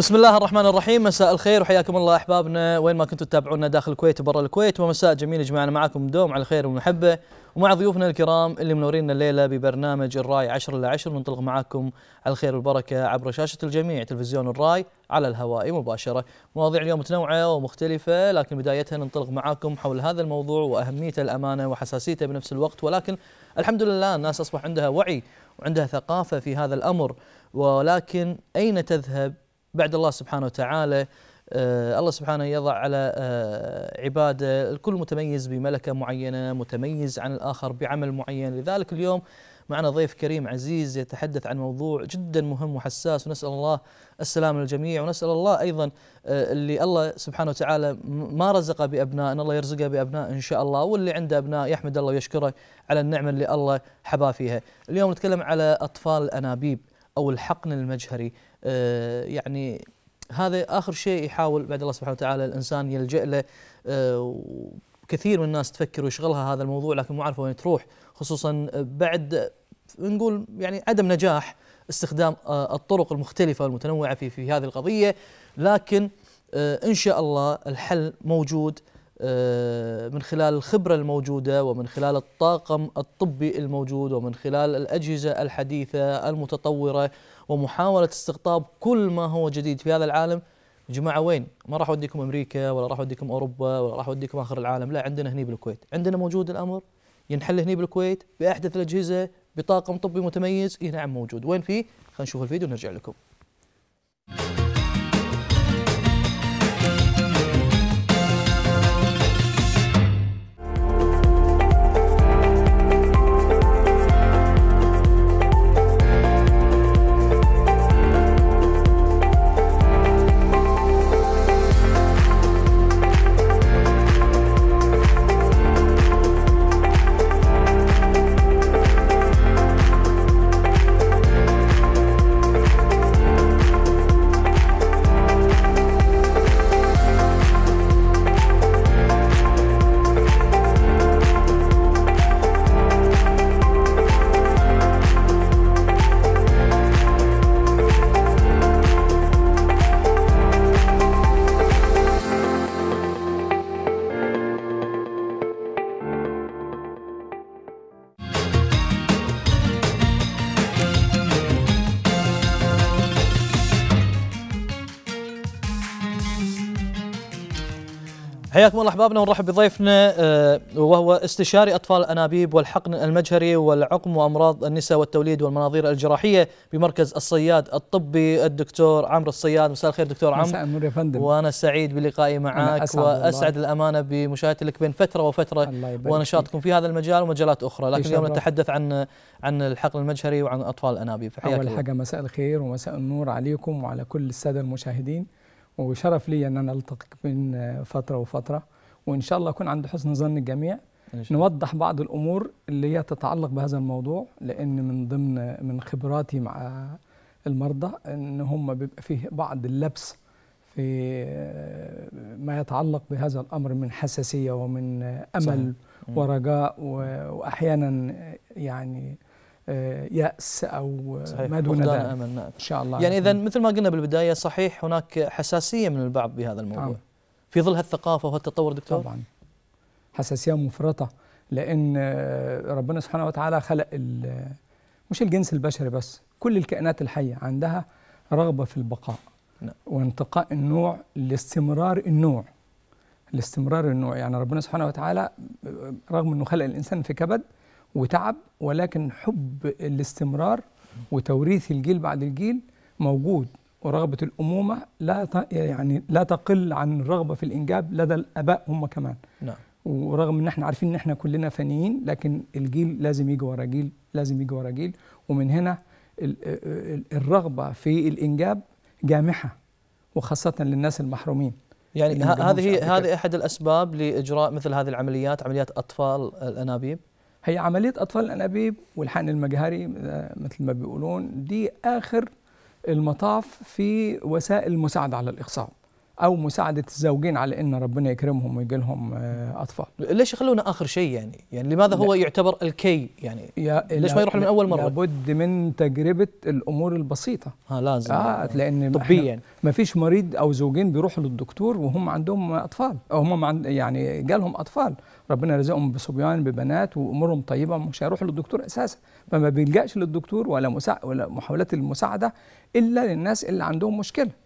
بسم الله الرحمن الرحيم مساء الخير وحياكم الله احبابنا وين ما كنتوا تتابعونا داخل الكويت وبرا الكويت ومساء جميل جمعنا معكم دوم على الخير والمحبه ومع ضيوفنا الكرام اللي منورينا الليله ببرنامج الراي 10 ل 10 ننطلق معاكم على الخير والبركه عبر شاشه الجميع تلفزيون الراي على الهواء مباشره مواضيع اليوم متنوعه ومختلفه لكن بدايتها ننطلق معاكم حول هذا الموضوع واهميته الامانه وحساسيته بنفس الوقت ولكن الحمد لله الناس اصبح عندها وعي وعندها ثقافه في هذا الامر ولكن اين تذهب بعد الله سبحانه وتعالى آه، الله سبحانه يضع على آه، عباده الكل متميز بملكة معينة متميز عن الآخر بعمل معين لذلك اليوم معنا ضيف كريم عزيز يتحدث عن موضوع جدا مهم وحساس ونسأل الله السلام للجميع ونسأل الله أيضا آه، اللي الله سبحانه وتعالى ما رزقه بأبناء أن الله يرزقه بأبناء إن شاء الله واللي عنده أبناء يحمد الله ويشكره على النعمة اللي الله حباه فيها اليوم نتكلم على أطفال الأنابيب أو الحقن المجهري آه، يعني هذا اخر شيء يحاول بعد الله سبحانه وتعالى الانسان يلجا له آه، كثير من الناس تفكر ويشغلها هذا الموضوع لكن مو عارفه وين تروح خصوصا بعد نقول يعني عدم نجاح استخدام آه، الطرق المختلفه والمتنوعه في في هذه القضيه لكن ان شاء الله الحل موجود من خلال الخبره الموجوده ومن خلال الطاقم الطبي الموجود ومن خلال الاجهزه الحديثه المتطوره ومحاولة استقطاب كل ما هو جديد في هذا العالم يا جماعة وين؟ ما راح أوديكم أمريكا ولا راح أوديكم أوروبا ولا راح أوديكم آخر العالم لا عندنا هني بالكويت عندنا موجود الأمر ينحل هني بالكويت بأحدث الأجهزة بطاقم طبي متميز إيه نعم موجود وين فيه؟ خلينا نشوف الفيديو ونرجع لكم حياكم الله احبابنا ونرحب بضيفنا آه، وهو استشاري اطفال الانابيب والحقن المجهري والعقم وامراض النساء والتوليد والمناظير الجراحيه بمركز الصياد الطبي الدكتور عمرو الصياد مساء الخير دكتور عمرو مساء النور يا فندم وانا سعيد بلقائي معك أسعد واسعد الله. الامانه لك بين فتره وفتره ونشاطكم في هذا المجال ومجالات اخرى لكن اليوم نتحدث عن عن الحقن المجهري وعن اطفال الانابيب فحياك اول حاجه مساء الخير ومساء النور عليكم وعلى كل الساده المشاهدين وشرف لي ان انا التقيك بين فتره وفتره وان شاء الله اكون عند حسن ظن الجميع نوضح بعض الامور اللي هي تتعلق بهذا الموضوع لان من ضمن من خبراتي مع المرضى ان هم بيبقى فيه بعض اللبس في ما يتعلق بهذا الامر من حساسيه ومن امل صحيح. ورجاء واحيانا يعني آه، يأس أو آه، صحيح. ما دون ذلك أمل نعم. إن شاء الله يعني إذا مثل ما قلنا بالبداية صحيح هناك حساسية من البعض بهذا الموضوع آه. في ظل هالثقافة وهالتطور دكتور طبعا حساسية مفرطة لأن آه، ربنا سبحانه وتعالى خلق مش الجنس البشري بس كل الكائنات الحية عندها رغبة في البقاء نعم. وانتقاء النوع لاستمرار النوع لاستمرار النوع يعني ربنا سبحانه وتعالى رغم أنه خلق الإنسان في كبد وتعب ولكن حب الاستمرار وتوريث الجيل بعد الجيل موجود ورغبة الأمومة لا يعني لا تقل عن الرغبة في الإنجاب لدى الآباء هم كمان نعم ورغم ان احنا عارفين ان احنا كلنا فنيين لكن الجيل لازم يجي ورا جيل لازم يجي ورا جيل ومن هنا الرغبة في الإنجاب جامحة وخاصة للناس المحرومين يعني هذه هذه أحد الأسباب لإجراء مثل هذه العمليات عمليات أطفال الأنابيب هي عمليه اطفال الانابيب والحقن المجهري آه، مثل ما بيقولون دي اخر المطاف في وسائل المساعده على الاخصاب او مساعده الزوجين على ان ربنا يكرمهم ويجي لهم آه، اطفال. ليش يخلونا اخر شيء يعني؟ يعني لماذا هو لا. يعتبر الكي يعني؟ يا ليش ما يروح من اول مره؟ لابد من تجربه الامور البسيطه. ها آه، لازم. آه لان طبيا ما فيش مريض او زوجين بيروحوا للدكتور وهم عندهم اطفال او هم يعني جالهم اطفال، ربنا رزقهم بصبيان ببنات وامورهم طيبه مش هيروحوا للدكتور اساسا، فما بيلجاش للدكتور ولا مسا... ولا محاولات المساعده الا للناس اللي عندهم مشكله.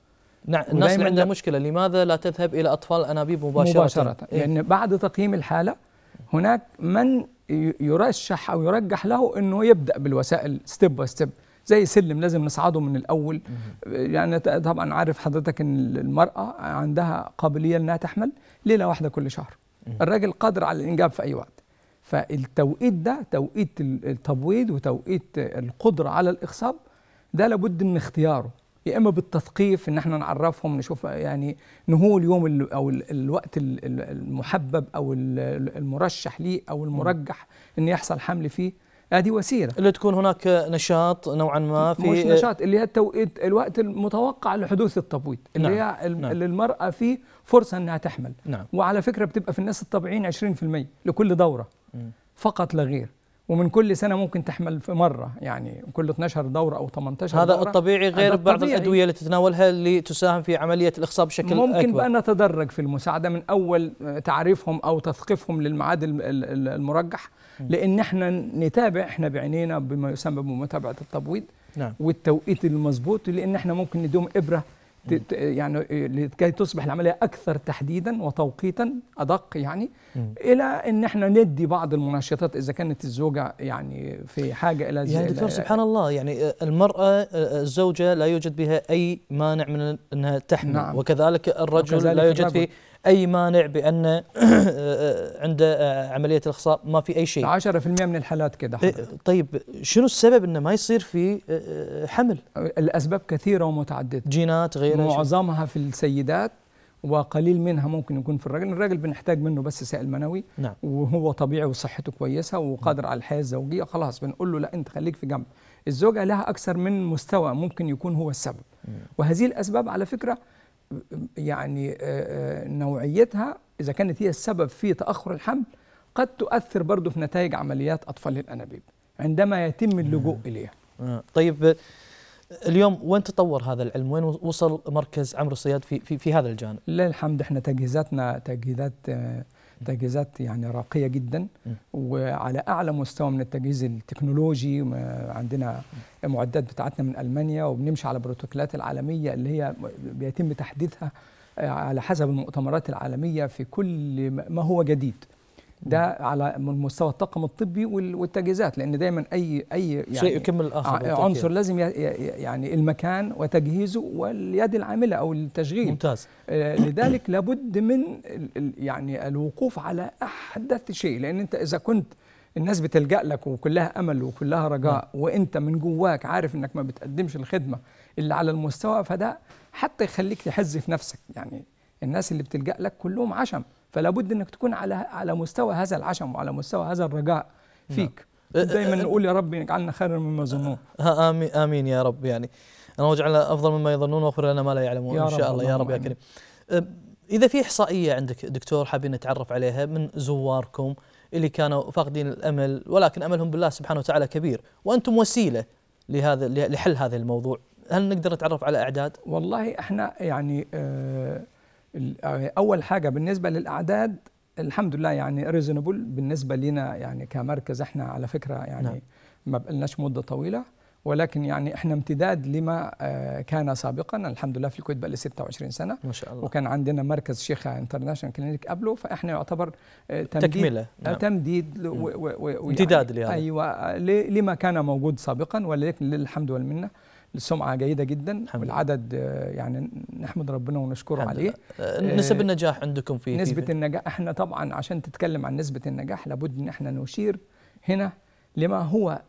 نعم الناس عندها مشكله لماذا لا تذهب الى اطفال الانابيب مباشره؟ مباشره إيه؟ لان بعد تقييم الحاله هناك من يرشح او يرجح له انه يبدا بالوسائل ستيب باي ستيب زي سلم لازم نصعده من الاول يعني طبعا عارف حضرتك ان المراه عندها قابليه انها تحمل ليله واحده كل شهر الراجل قادر على الانجاب في اي وقت فالتوقيت ده توقيت التبويض وتوقيت القدره على الاخصاب ده لابد من اختياره يا اما بالتثقيف ان احنا نعرفهم نشوف يعني هو اليوم او الوقت المحبب او المرشح ليه او المرجح ان يحصل حمل فيه هذه وسيله اللي تكون هناك نشاط نوعا ما في مش نشاط اللي هي التوقيت الوقت المتوقع لحدوث التبويض اللي نعم هي نعم للمراه فيه فرصه انها تحمل نعم وعلى فكره بتبقى في الناس الطبيعيين 20% لكل دوره فقط لا غير ومن كل سنه ممكن تحمل في مره يعني كل 12 دوره او 18 هذا دورة الطبيعي غير بعض الطبيعي الادويه اللي تتناولها اللي تساهم في عمليه الاخصاب بشكل ممكن اكبر ممكن بقى نتدرج في المساعده من اول آه، تعريفهم او تثقيفهم للمعاد المرجح لان احنا نتابع احنا بعينينا بما يسمى بمتابعه التبويض نعم. والتوقيت المضبوط لان احنا ممكن ندوم ابره يعني آه، لكي تصبح العمليه اكثر تحديدا وتوقيتا ادق يعني الى ان احنا ندي بعض المناشطات اذا كانت الزوجه يعني في حاجه الى يعني دكتور سبحان الله يعني آه، المراه آه، الزوجه لا يوجد بها اي مانع من انها تحمل نعم وكذلك الرجل وكذلك لا يوجد فيه اي مانع بان آه، آه، عند آه، عمليه الاخصاء ما في اي شيء 10% من الحالات كده إيه، طيب شنو السبب انه ما يصير في حمل الاسباب كثيره ومتعدده جينات غير معظمها في السيدات وقليل منها ممكن يكون في الرجل الرجل بنحتاج منه بس سائل منوي نعم. وهو طبيعي وصحته كويسة وقادر على الحياة الزوجية خلاص بنقول له لا انت خليك في جنب الزوجة لها أكثر من مستوى ممكن يكون هو السبب وهذه الأسباب على فكرة يعني آه، آه، نوعيتها إذا كانت هي السبب في تأخر الحمل قد تؤثر برضه في نتائج عمليات أطفال الأنابيب عندما يتم اللجوء إليها آه. طيب اليوم وين تطور هذا العلم؟ وين وصل مركز عمرو الصياد في في في هذا الجانب؟ لله الحمد احنا تجهيزاتنا تجهيزات تجهيزات يعني راقيه جدا وعلى اعلى مستوى من التجهيز التكنولوجي عندنا معدات بتاعتنا من المانيا وبنمشي على بروتوكولات العالميه اللي هي بيتم تحديثها آه، على حسب المؤتمرات العالميه في كل ما هو جديد ده على مستوى الطاقم الطبي والتجهيزات لان دايما اي اي يعني شيء يكمل الاخر عنصر لازم يعني المكان وتجهيزه واليد العامله او التشغيل ممتاز آه، لذلك لابد من يعني الوقوف على احدث شيء لان انت اذا كنت الناس بتلجأ لك وكلها أمل وكلها رجاء م. نعم. وأنت من جواك عارف أنك ما بتقدمش الخدمة اللي على المستوى فده حتى يخليك تحز في نفسك يعني الناس اللي بتلجأ لك كلهم عشم فلا بد انك تكون على على مستوى هذا العشم وعلى مستوى هذا الرجاء نعم. فيك أه، أه، دائما أه، نقول يا رب اجعلنا خيرا مما يظنون امين امين يا رب يعني اللهم اجعلنا افضل مما يظنون واغفر لنا ما لا يعلمون ان شاء الله يا رب يا كريم اذا في احصائيه عندك دكتور حابين نتعرف عليها من زواركم اللي كانوا فاقدين الامل ولكن املهم بالله سبحانه وتعالى كبير وانتم وسيله لهذا لحل هذا الموضوع هل نقدر نتعرف على اعداد والله احنا يعني آه آه، اول حاجه بالنسبه للاعداد الحمد لله يعني ريزونبل بالنسبه لنا يعني كمركز احنا على فكره يعني نعم. ما بقلناش مده طويله ولكن يعني احنا امتداد لما آه، كان سابقا الحمد لله في الكويت بقى لي 26 سنه ما شاء الله وكان عندنا مركز شيخه انترناشونال كلينيك قبله فاحنا يعتبر آه، تمديد تكمله نعم. تمديد امتداد يعني لهذا ايوه لما كان موجود سابقا ولكن للحمد والمنه السمعه جيده جدا والعدد آه، يعني نحمد ربنا ونشكره عليه آه، نسب آه، النجاح عندكم في نسبه في النجاح احنا طبعا عشان تتكلم عن نسبه النجاح لابد ان احنا نشير هنا لما هو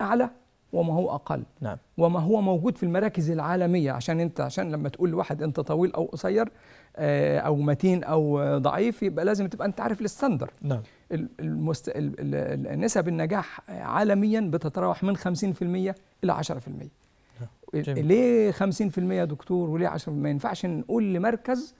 اعلى وما هو اقل نعم. وما هو موجود في المراكز العالميه عشان انت عشان لما تقول لواحد انت طويل او قصير او متين او ضعيف يبقى لازم تبقى انت عارف الستاندر نعم المست... نسب النجاح عالميا بتتراوح من 50% الى 10% جميل. ليه 50% يا دكتور وليه 10% ما ينفعش نقول لمركز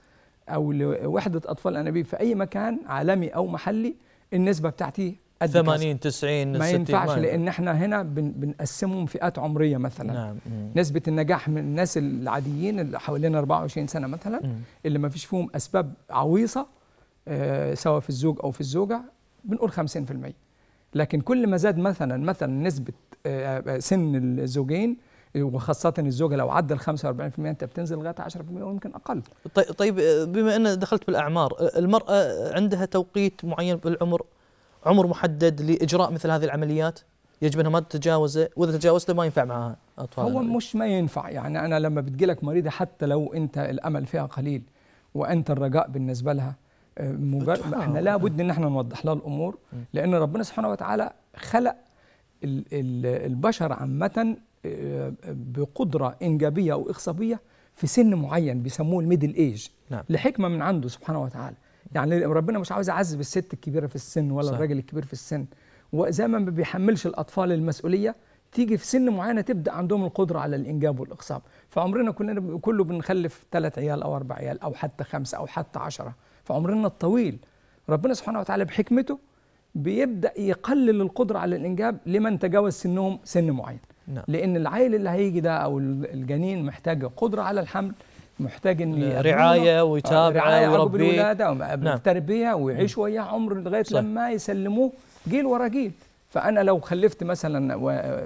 او لوحده اطفال انابيب في اي مكان عالمي او محلي النسبه بتاعتي 80 90 ما ينفعش لان احنا هنا بن بنقسمهم فئات عمريه مثلا نعم. نسبه النجاح من الناس العاديين اللي حوالينا 24 سنه مثلا مم. اللي ما فيش فيهم اسباب عويصه آه سواء في الزوج او في الزوجه بنقول 50% لكن كل ما زاد مثلا مثلا نسبه آه, آه، سن الزوجين وخاصه الزوجه لو عدى ال 45% انت بتنزل لغايه 10% ويمكن اقل. طيب, طيب، آه، بما ان دخلت بالاعمار آه، المراه عندها توقيت معين بالعمر عمر محدد لاجراء مثل هذه العمليات؟ يجب انها ما تتجاوزه واذا تجاوزته ما ينفع معها اطفال هو مش ما ينفع يعني انا لما بتجي لك مريضه حتى لو انت الامل فيها قليل وانت الرجاء بالنسبه لها آه، مجر... احنا لابد ان احنا نوضح لها الامور لان ربنا سبحانه وتعالى خلق البشر عامه بقدره انجابيه او اخصابيه في سن معين بيسموه الميدل ايج نعم. لحكمه من عنده سبحانه وتعالى يعني ربنا مش عاوز يعذب الست الكبيره في السن ولا صح. الراجل الكبير في السن وزي ما بيحملش الاطفال المسؤوليه تيجي في سن معينه تبدا عندهم القدره على الانجاب والاخصاب فعمرنا كلنا كله بنخلف ثلاث عيال او اربع عيال او حتى خمسه او حتى عشرة فعمرنا الطويل ربنا سبحانه وتعالى بحكمته بيبدا يقلل القدره على الانجاب لمن تجاوز سنهم سن معين نعم. لان العيل اللي هيجي ده او الجنين محتاج قدره على الحمل محتاج ان رعايه آه، ويتابعه رعايه الولاده نعم. تربيه ويعيش وياه عمر لغايه صح. لما يسلموه جيل ورا جيل فانا لو خلفت مثلا آه،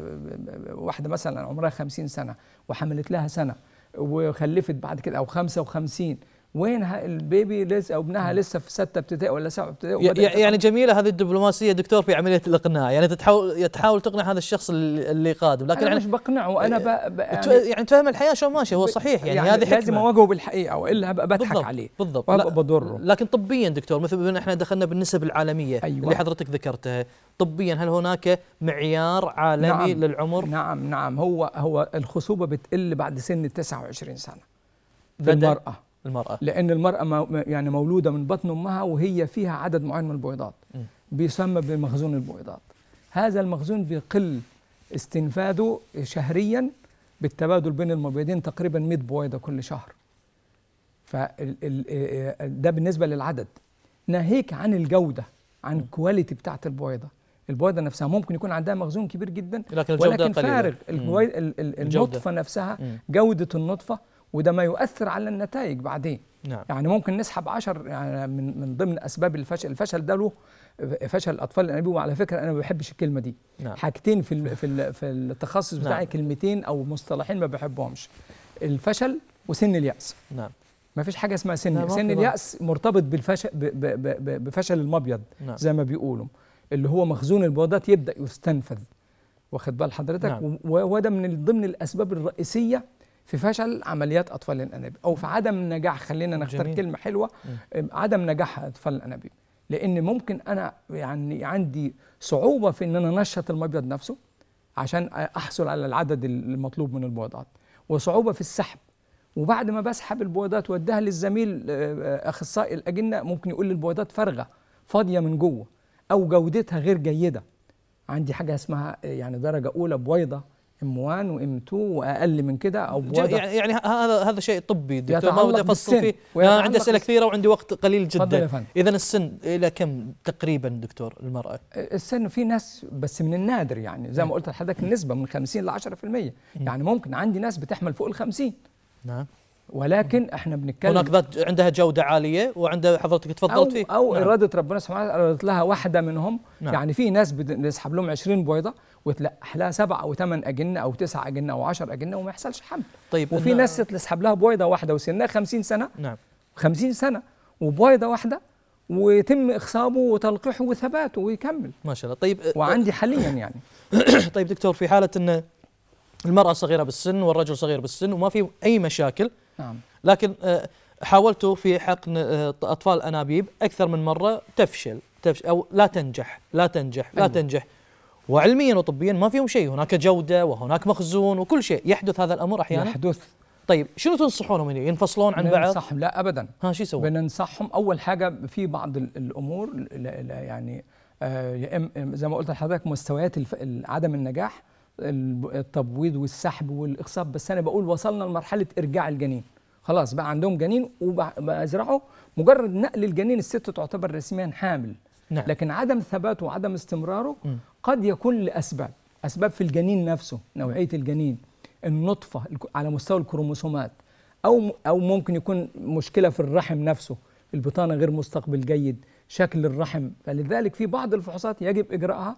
واحده مثلا عمرها 50 سنه وحملت لها سنه وخلفت بعد كده او 55 وينها البيبي لسه او ابنها لسه في سته ابتدائي ولا سبعه ابتدائي يعني جميله هذه الدبلوماسيه دكتور في عمليه الاقناع يعني تحاول تحاول تقنع هذا الشخص اللي قادم لكن انا يعني مش بقنعه آه، انا ب... ب... يعني, يعني تفهم الحياه شو ماشي هو صحيح يعني, يعني هذه لازم اواجهه بالحقيقه والا هبقى بضحك عليه بالضبط وهبقى بضره لكن طبيا دكتور مثل ما احنا دخلنا بالنسب العالميه أيوة اللي حضرتك ذكرتها طبيا هل هناك معيار عالمي نعم للعمر نعم نعم هو هو الخصوبه بتقل بعد سن 29 سنه في المراه المرأة لأن المرأة يعني مولودة من بطن أمها وهي فيها عدد معين من البويضات بيسمى بمخزون البويضات هذا المخزون بيقل استنفاذه شهريا بالتبادل بين المبيضين تقريبا 100 بويضة كل شهر فده بالنسبة للعدد ناهيك عن الجودة عن الكواليتي بتاعة البويضة البويضه نفسها ممكن يكون عندها مخزون كبير جدا لكن ولكن فارغ الجودة النطفه نفسها جوده النطفه وده ما يؤثر على النتائج بعدين نعم. يعني ممكن نسحب عشر يعني من من ضمن اسباب الفشل الفشل ده له فشل الاطفال الانابيب وعلى فكره انا ما بحبش الكلمه دي نعم. حاجتين في في, في التخصص نعم. بتاعي كلمتين او مصطلحين ما بحبهمش الفشل وسن الياس نعم ما فيش حاجه اسمها سن نعم. سن الياس مرتبط بالفشل ب ب ب بفشل المبيض نعم. زي ما بيقولوا اللي هو مخزون البويضات يبدا يستنفذ واخد بال حضرتك نعم. وده من ضمن الاسباب الرئيسيه في فشل عمليات اطفال الانابيب او في عدم نجاح خلينا نختار جميل. كلمه حلوه آه، عدم نجاح اطفال الانابيب لان ممكن انا يعني عندي صعوبه في ان انا انشط المبيض نفسه عشان احصل على العدد المطلوب من البويضات وصعوبه في السحب وبعد ما بسحب البويضات واديها للزميل آه، آه، اخصائي الاجنه ممكن يقول لي البويضات فارغه فاضيه من جوه او جودتها غير جيده عندي حاجه اسمها يعني درجه اولى بويضه ام 1 وام 2 واقل من كده او بوضع يعني, يعني هذا هذا شيء طبي دكتور ما ودي افصل فيه انا عندي اسئله كثيره وعندي وقت قليل جدا اذا السن الى كم تقريبا دكتور المراه السن في ناس بس من النادر يعني زي ما إيه. قلت لحضرتك النسبه من 50 ل 10% يعني ممكن عندي ناس بتحمل فوق ال 50 نعم ولكن احنا بنتكلم هناك ذات عندها جوده عاليه وعندها حضرتك تفضلت فيه او نعم. اراده ربنا سبحانه وتعالى اردت لها واحده منهم نعم. يعني في ناس بنسحب لهم 20 بويضه وتلقح لها سبع او ثمان اجنه او تسع اجنه او 10 اجنه وما يحصلش حمل طيب وفي ناس تسحب لها بويضه واحده وسنها 50 سنه نعم 50 سنه وبويضه واحده ويتم اخصابه وتلقيحه وثباته ويكمل ما شاء الله طيب وعندي حاليا يعني طيب دكتور في حاله ان المراه صغيره بالسن والرجل صغير بالسن وما في اي مشاكل نعم. لكن آه، حاولت في حقن آه، أطفال أنابيب أكثر من مرة تفشل, تفشل أو لا تنجح لا تنجح لا تنجح وعلميا وطبيا ما فيهم شيء هناك جودة وهناك مخزون وكل شيء يحدث هذا الأمر أحيانا يحدث طيب شنو تنصحونهم ينفصلون عن بعض؟ ننصحهم لا ابدا ها شو يسوون؟ بننصحهم اول حاجه في بعض الامور يعني آه زي ما قلت لحضرتك مستويات عدم النجاح التبويض والسحب والاخصاب بس انا بقول وصلنا لمرحله ارجاع الجنين خلاص بقى عندهم جنين وبزرعه مجرد نقل الجنين الست تعتبر رسميا حامل نعم. لكن عدم ثباته وعدم استمراره م. قد يكون لاسباب اسباب في الجنين نفسه نوعيه الجنين النطفه على مستوى الكروموسومات او او ممكن يكون مشكله في الرحم نفسه البطانه غير مستقبل جيد شكل الرحم فلذلك في بعض الفحوصات يجب اجراءها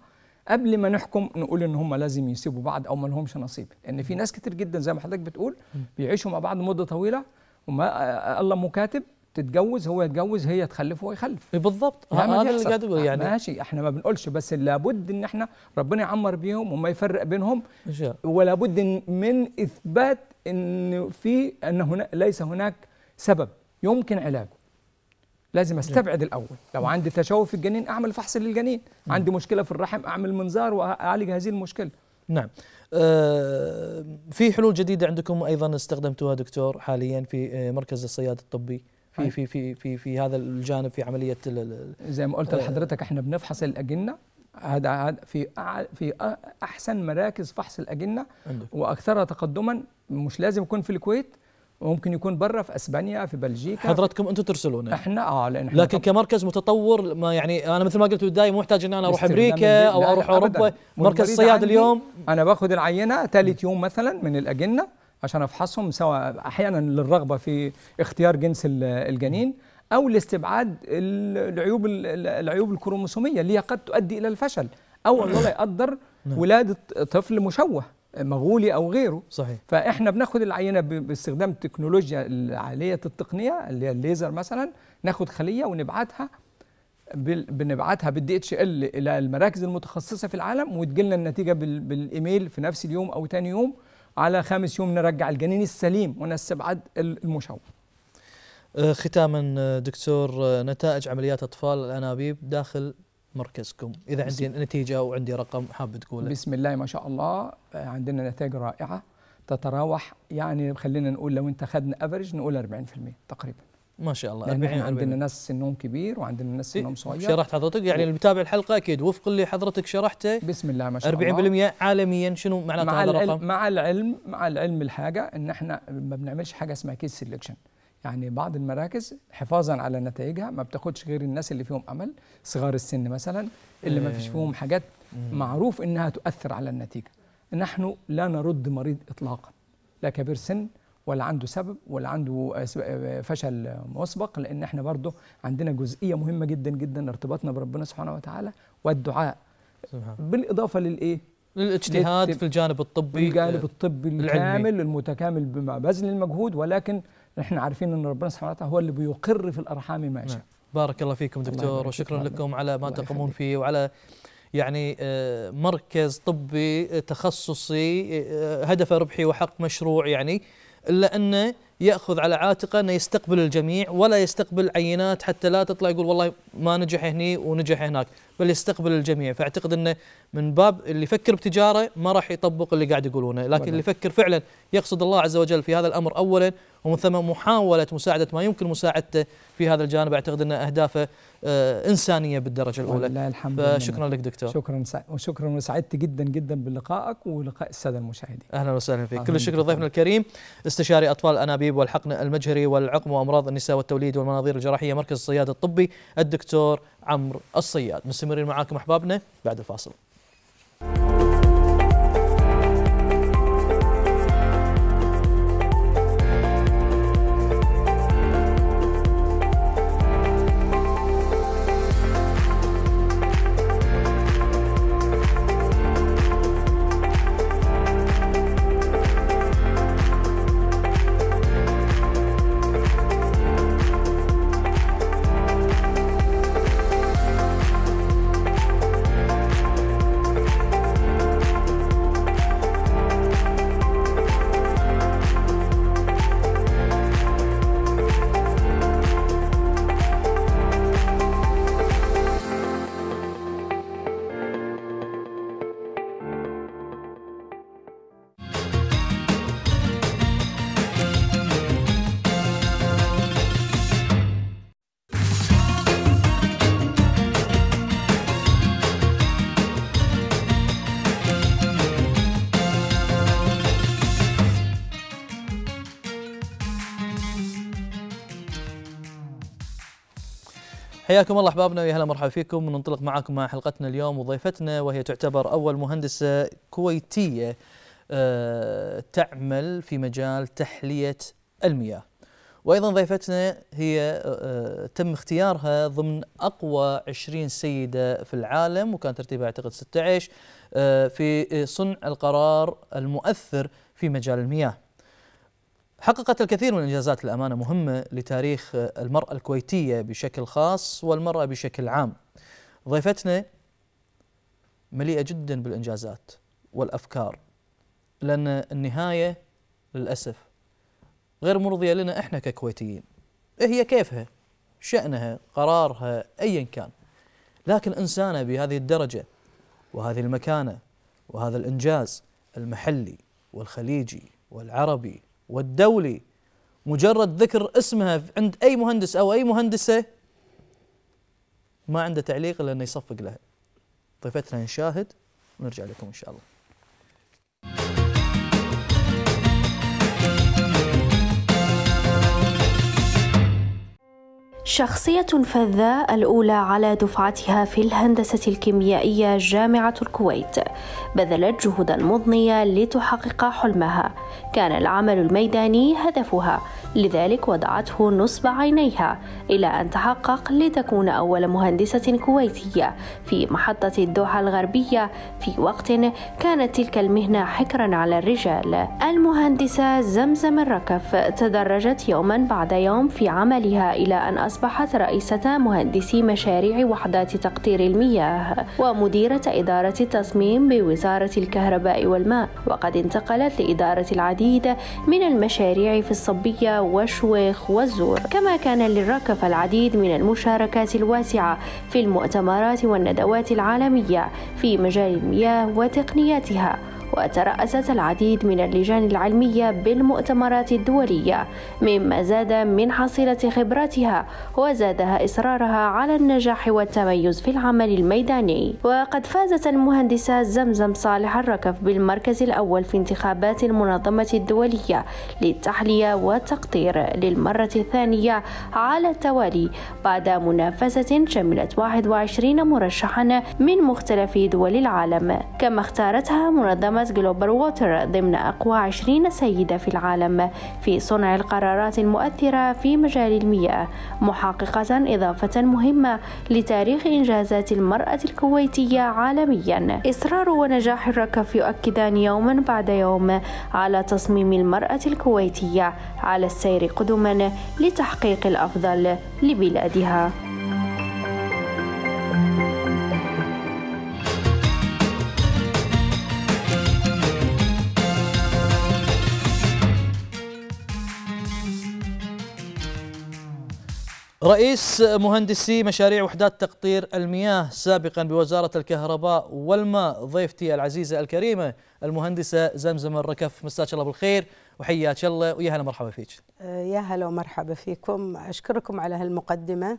قبل ما نحكم نقول ان هم لازم يسيبوا بعض او ما لهمش نصيب لان في ناس كتير جدا زي ما حضرتك بتقول بيعيشوا مع بعض مده طويله وما الله مكاتب تتجوز هو يتجوز هي تخلف هو يخلف إيه، بالضبط هذا اللي قاعد يعني ماشي احنا ما بنقولش بس لابد ان احنا ربنا يعمر بيهم وما يفرق بينهم ولا بد من اثبات ان في ان هنا ليس هناك سبب يمكن علاجه لازم استبعد الاول لو عندي تشوه في الجنين اعمل فحص للجنين عندي مشكله في الرحم اعمل منظار واعالج هذه المشكله نعم آه، في حلول جديده عندكم ايضا استخدمتوها دكتور حاليا في آه، مركز الصياد الطبي في في في في في هذا الجانب في عمليه زي ما قلت آه، لحضرتك احنا بنفحص الاجنه هذا في في احسن مراكز فحص الاجنه واكثرها تقدما مش لازم يكون في الكويت وممكن يكون برا في اسبانيا في بلجيكا حضرتكم انتم ترسلون احنا اه لان احنا لكن كمركز متطور ما يعني انا مثل ما قلت بدايه مو محتاج ان انا اروح امريكا او اروح اوروبا مركز الصياد اليوم انا باخذ العينه ثالث يوم مثلا من الاجنه عشان افحصهم سواء احيانا للرغبه في اختيار جنس الجنين او لاستبعاد العيوب العيوب الكروموسوميه اللي قد تؤدي الى الفشل او الله لا يقدر نعم. ولاده طفل مشوه مغولي او غيره صحيح فاحنا بناخد العينه باستخدام تكنولوجيا عاليه التقنيه اللي هي الليزر مثلا ناخد خليه ونبعتها بنبعتها بالدي اتش ال الى المراكز المتخصصه في العالم وتجي لنا النتيجه بالايميل في نفس اليوم او ثاني يوم على خامس يوم نرجع الجنين السليم ونستبعد المشوه آه، ختاما آه، دكتور آه، نتائج عمليات اطفال الانابيب داخل مركزكم إذا عندي نتيجة وعندي رقم حاب تقوله بسم الله ما شاء الله آه، عندنا نتائج رائعة تتراوح يعني خلينا نقول لو انت اخذنا افريج نقول 40% تقريبا ما شاء الله 40 يعني عندنا 40. ناس سنهم كبير وعندنا ناس سنهم صغير شرحت حضرتك يعني اللي بتابع الحلقه اكيد وفق اللي حضرتك شرحته بسم الله ما شاء 40 الله 40% عالميا شنو معناته مع هذا الرقم؟ مع العلم مع العلم الحاجه ان احنا ما بنعملش حاجه اسمها كيس سيلكشن يعني بعض المراكز حفاظا على نتائجها ما بتاخدش غير الناس اللي فيهم امل صغار السن مثلا اللي ما فيش آه. فيهم حاجات معروف انها تؤثر على النتيجه نحن لا نرد مريض اطلاقا لا كبير سن ولا عنده سبب ولا عنده آه، فشل مسبق لان احنا برضه عندنا جزئيه مهمه جدا جدا ارتباطنا بربنا سبحانه وتعالى والدعاء سبحان. بالاضافه للايه للاجتهاد في الجانب الطبي الجانب آه، الطبي الكامل المتكامل بما بذل المجهود ولكن نحن عارفين ان ربنا سبحانه وتعالى هو اللي بيقر في الارحام ما يشاء نعم. بارك الله فيكم دكتور وشكرا لكم على ما تقومون فيه وعلى يعني آه، مركز طبي آه، تخصصي آه، هدفه ربحي وحق مشروع يعني الا انه ياخذ على عاتقه انه يستقبل الجميع ولا يستقبل عينات حتى لا تطلع يقول والله ما نجح هني ونجح هناك بل يستقبل الجميع فاعتقد انه من باب اللي يفكر بتجاره ما راح يطبق اللي قاعد يقولونه لكن اللي يفكر فعلا يقصد الله عز وجل في هذا الامر اولا ومن ثم محاوله مساعده ما يمكن مساعدته في هذا الجانب اعتقد ان اهدافه آه، انسانيه بالدرجه الاولى والله الحمد لله شكرا لك دكتور شكرا وشكرا وسعدت جدا جدا بلقائك ولقاء الساده المشاهدين اهلا وسهلا فيك كل الشكر لضيفنا الكريم استشاري اطفال الانابيب والحقن المجهري والعقم وامراض النساء والتوليد والمناظير الجراحيه مركز الصياد الطبي الدكتور عمرو الصياد مستمرين معاكم احبابنا بعد الفاصل حياكم الله احبابنا ويا هلا مرحبا فيكم ننطلق معكم مع حلقتنا اليوم وضيفتنا وهي تعتبر اول مهندسه كويتيه آه، تعمل في مجال تحليه المياه. وايضا ضيفتنا هي آه، تم اختيارها ضمن اقوى 20 سيده في العالم وكان ترتيبها اعتقد 16 آه، في صنع القرار المؤثر في مجال المياه. حققت الكثير من الانجازات الامانه مهمه لتاريخ المراه الكويتيه بشكل خاص والمراه بشكل عام. ضيفتنا مليئه جدا بالانجازات والافكار لان النهايه للاسف غير مرضيه لنا احنا ككويتيين. إيه هي كيفها، شانها، قرارها، ايا كان. لكن انسانه بهذه الدرجه وهذه المكانه وهذا الانجاز المحلي والخليجي والعربي والدولي مجرد ذكر اسمها عند اي مهندس او اي مهندسه ما عنده تعليق الا انه يصفق لها ضيفتنا نشاهد ونرجع لكم ان شاء الله شخصية فذاء الأولى على دفعتها في الهندسة الكيميائية جامعة الكويت بذلت جهودا مضنية لتحقق حلمها كان العمل الميداني هدفها لذلك وضعته نصب عينيها إلى أن تحقق لتكون أول مهندسة كويتية في محطة الدوحة الغربية في وقت كانت تلك المهنة حكرا على الرجال المهندسة زمزم الركف تدرجت يوما بعد يوم في عملها إلى أن أصبحت أصبحت رئيسة مهندسي مشاريع وحدات تقطير المياه ومديرة إدارة التصميم بوزارة الكهرباء والماء وقد انتقلت لإدارة العديد من المشاريع في الصبية والشويخ والزور كما كان للركف العديد من المشاركات الواسعة في المؤتمرات والندوات العالمية في مجال المياه وتقنياتها وترأست العديد من اللجان العلمية بالمؤتمرات الدولية مما زاد من حصيلة خبراتها وزادها إصرارها على النجاح والتميز في العمل الميداني وقد فازت المهندسة زمزم صالح الركف بالمركز الأول في انتخابات المنظمة الدولية للتحلية والتقطير للمرة الثانية على التوالي بعد منافسة شملت 21 مرشحا من مختلف دول العالم كما اختارتها منظمة توماس جلوبر ووتر ضمن أقوى 20 سيدة في العالم في صنع القرارات المؤثرة في مجال المياه محققة إضافة مهمة لتاريخ إنجازات المرأة الكويتية عالميا إصرار ونجاح الركف يؤكدان يوما بعد يوم على تصميم المرأة الكويتية على السير قدما لتحقيق الأفضل لبلادها رئيس مهندسي مشاريع وحدات تقطير المياه سابقا بوزارة الكهرباء والماء ضيفتي العزيزة الكريمة المهندسة زمزم الركف مساك الله بالخير وحياك الله ويا هلا مرحبا فيك يا هلا ومرحبا فيكم أشكركم على هالمقدمة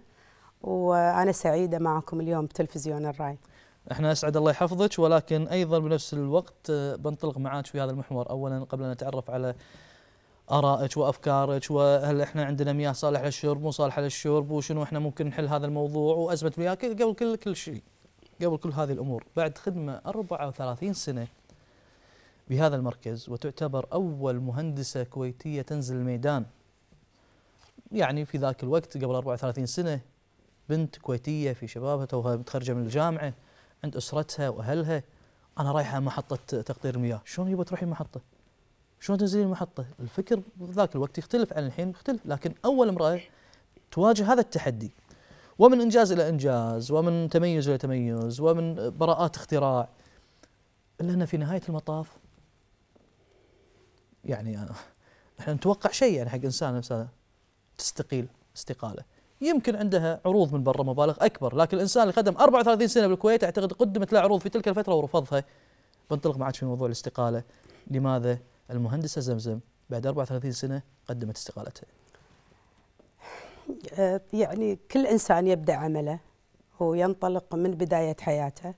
وأنا سعيدة معكم اليوم بتلفزيون الرأي احنا اسعد الله يحفظك ولكن ايضا بنفس الوقت بنطلق معاك في هذا المحور اولا قبل ان نتعرف على ارائك وافكارك وهل احنا عندنا مياه صالحه للشرب مو صالحه للشرب وشنو احنا ممكن نحل هذا الموضوع وازمه مياه قبل كل كل شيء قبل كل هذه الامور بعد خدمه 34 سنه بهذا المركز وتعتبر اول مهندسه كويتيه تنزل الميدان يعني في ذاك الوقت قبل 34 سنه بنت كويتيه في شبابها توها متخرجه من الجامعه عند اسرتها واهلها انا رايحه محطه تقطير المياه شلون يبغى تروحين محطه شلون تنزلين المحطه؟ الفكر ذاك الوقت يختلف عن الحين يختلف لكن اول امراه تواجه هذا التحدي ومن انجاز الى انجاز ومن تميز الى تميز ومن براءات اختراع الا ان في نهايه المطاف يعني احنا نتوقع شيء يعني حق انسان نفسه تستقيل استقاله يمكن عندها عروض من برا مبالغ اكبر لكن الانسان اللي خدم 34 سنه بالكويت اعتقد قدمت له عروض في تلك الفتره ورفضها بنطلق معك في موضوع الاستقاله لماذا المهندسة زمزم بعد 34 سنة قدمت استقالتها آه، يعني كل إنسان يبدأ عمله وينطلق من بداية حياته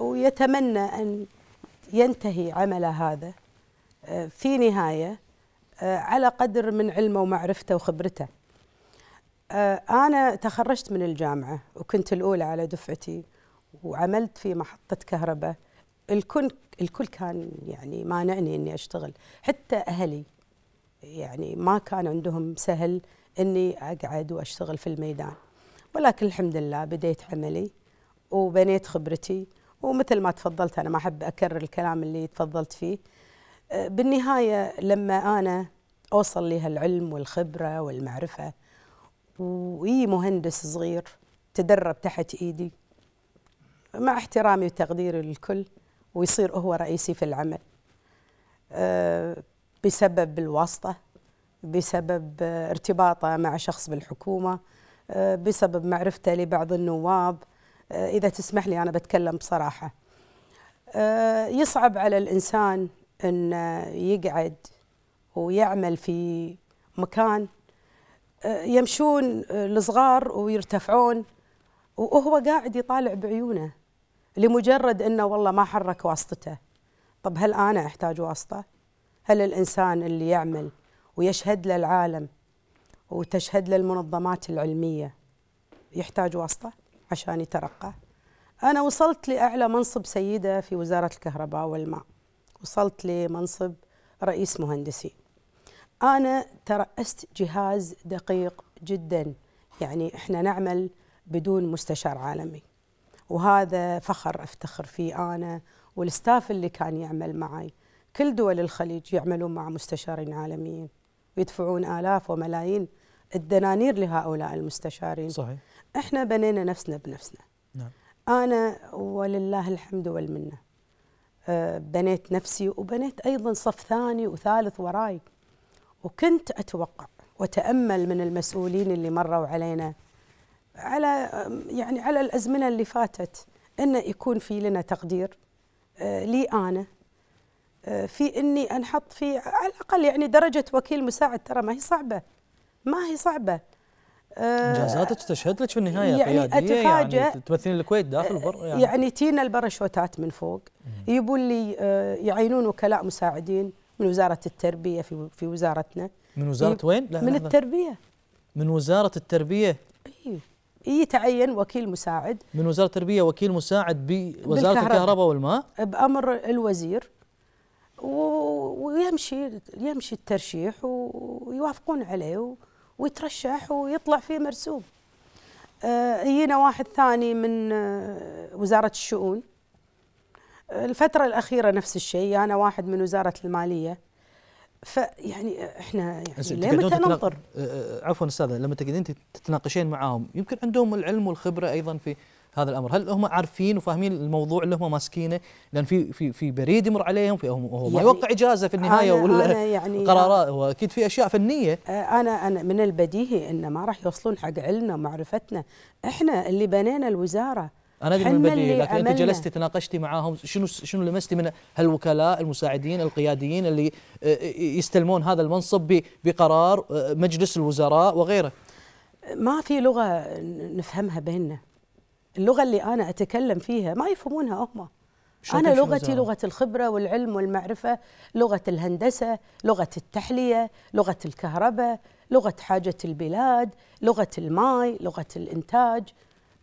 ويتمنى أن ينتهي عمله هذا آه، في نهاية آه، على قدر من علمه ومعرفته وخبرته أنا تخرجت من الجامعة وكنت الأولى على دفعتي وعملت في محطة كهرباء الكل الكل كان يعني مانعني اني اشتغل حتى اهلي يعني ما كان عندهم سهل اني اقعد واشتغل في الميدان ولكن الحمد لله بديت عملي وبنيت خبرتي ومثل ما تفضلت انا ما احب اكرر الكلام اللي تفضلت فيه بالنهايه لما انا اوصل لي هالعلم والخبره والمعرفه وي مهندس صغير تدرب تحت ايدي مع احترامي وتقديري للكل ويصير هو رئيسي في العمل آه، بسبب الواسطة بسبب ارتباطه مع شخص بالحكومة آه، بسبب معرفته لبعض النواب آه، إذا تسمح لي أنا بتكلم بصراحة يصعب على الإنسان أن يقعد ويعمل في مكان يمشون الصغار ويرتفعون وهو قاعد يطالع بعيونه لمجرد انه والله ما حرك واسطته طب هل انا احتاج واسطه هل الانسان اللي يعمل ويشهد له العالم وتشهد له المنظمات العلميه يحتاج واسطه عشان يترقى انا وصلت لاعلى منصب سيده في وزاره الكهرباء والماء وصلت لمنصب رئيس مهندسين انا ترأست جهاز دقيق جدا يعني احنا نعمل بدون مستشار عالمي وهذا فخر افتخر فيه انا والستاف اللي كان يعمل معي كل دول الخليج يعملون مع مستشارين عالميين ويدفعون الاف وملايين الدنانير لهؤلاء المستشارين صحيح احنا بنينا نفسنا بنفسنا نعم انا ولله الحمد والمنه آه، بنيت نفسي وبنيت ايضا صف ثاني وثالث وراي وكنت اتوقع وتامل من المسؤولين اللي مروا علينا على يعني على الازمنه اللي فاتت انه يكون في لنا تقدير آه، لي انا آه، في اني انحط في على الاقل يعني درجه وكيل مساعد ترى ما هي صعبه ما هي صعبه آه، انجازاتك تشهد لك في النهايه يعني اتفاجئ يعني تمثلين الكويت داخل برا يعني, يعني تينا البرشوتات من فوق يبون لي يعينون وكلاء مساعدين من وزاره التربيه في في وزارتنا من وزاره وين؟ لا من لحظة. التربيه من وزاره التربيه اي يتعين وكيل مساعد من وزارة التربية وكيل مساعد بوزارة الكهرباء والماء بأمر الوزير ويمشي يمشي الترشيح ويوافقون عليه ويترشح ويطلع فيه مرسوم آه، يجينا واحد ثاني من آه، وزارة الشؤون آه، الفترة الأخيرة نفس الشيء أنا واحد من وزارة المالية فيعني احنا يعني ليه متى ننظر؟ عفوا استاذه لما تقعدين تتناقشين معاهم يمكن عندهم العلم والخبره ايضا في هذا الامر، هل هم عارفين وفاهمين الموضوع اللي هم ماسكينه؟ لان في في في بريد يمر عليهم في هو يعني ما يوقع اجازه في النهايه ولا يعني قرارات واكيد في اشياء فنيه. آه، انا انا من البديهي انه ما راح يوصلون حق علمنا ومعرفتنا، احنا اللي بنينا الوزاره انا ادري من البديهي لكن انت جلستي تناقشتي معاهم شنو شنو لمستي من هالوكلاء المساعدين القياديين اللي آه، آه، يستلمون هذا المنصب بقرار آه، مجلس الوزراء وغيره ما في لغه نفهمها بيننا اللغه اللي انا اتكلم فيها ما يفهمونها هم انا لغتي لغه الخبره والعلم والمعرفه لغه الهندسه لغه التحليه لغه الكهرباء لغه حاجه البلاد لغه الماي لغه الانتاج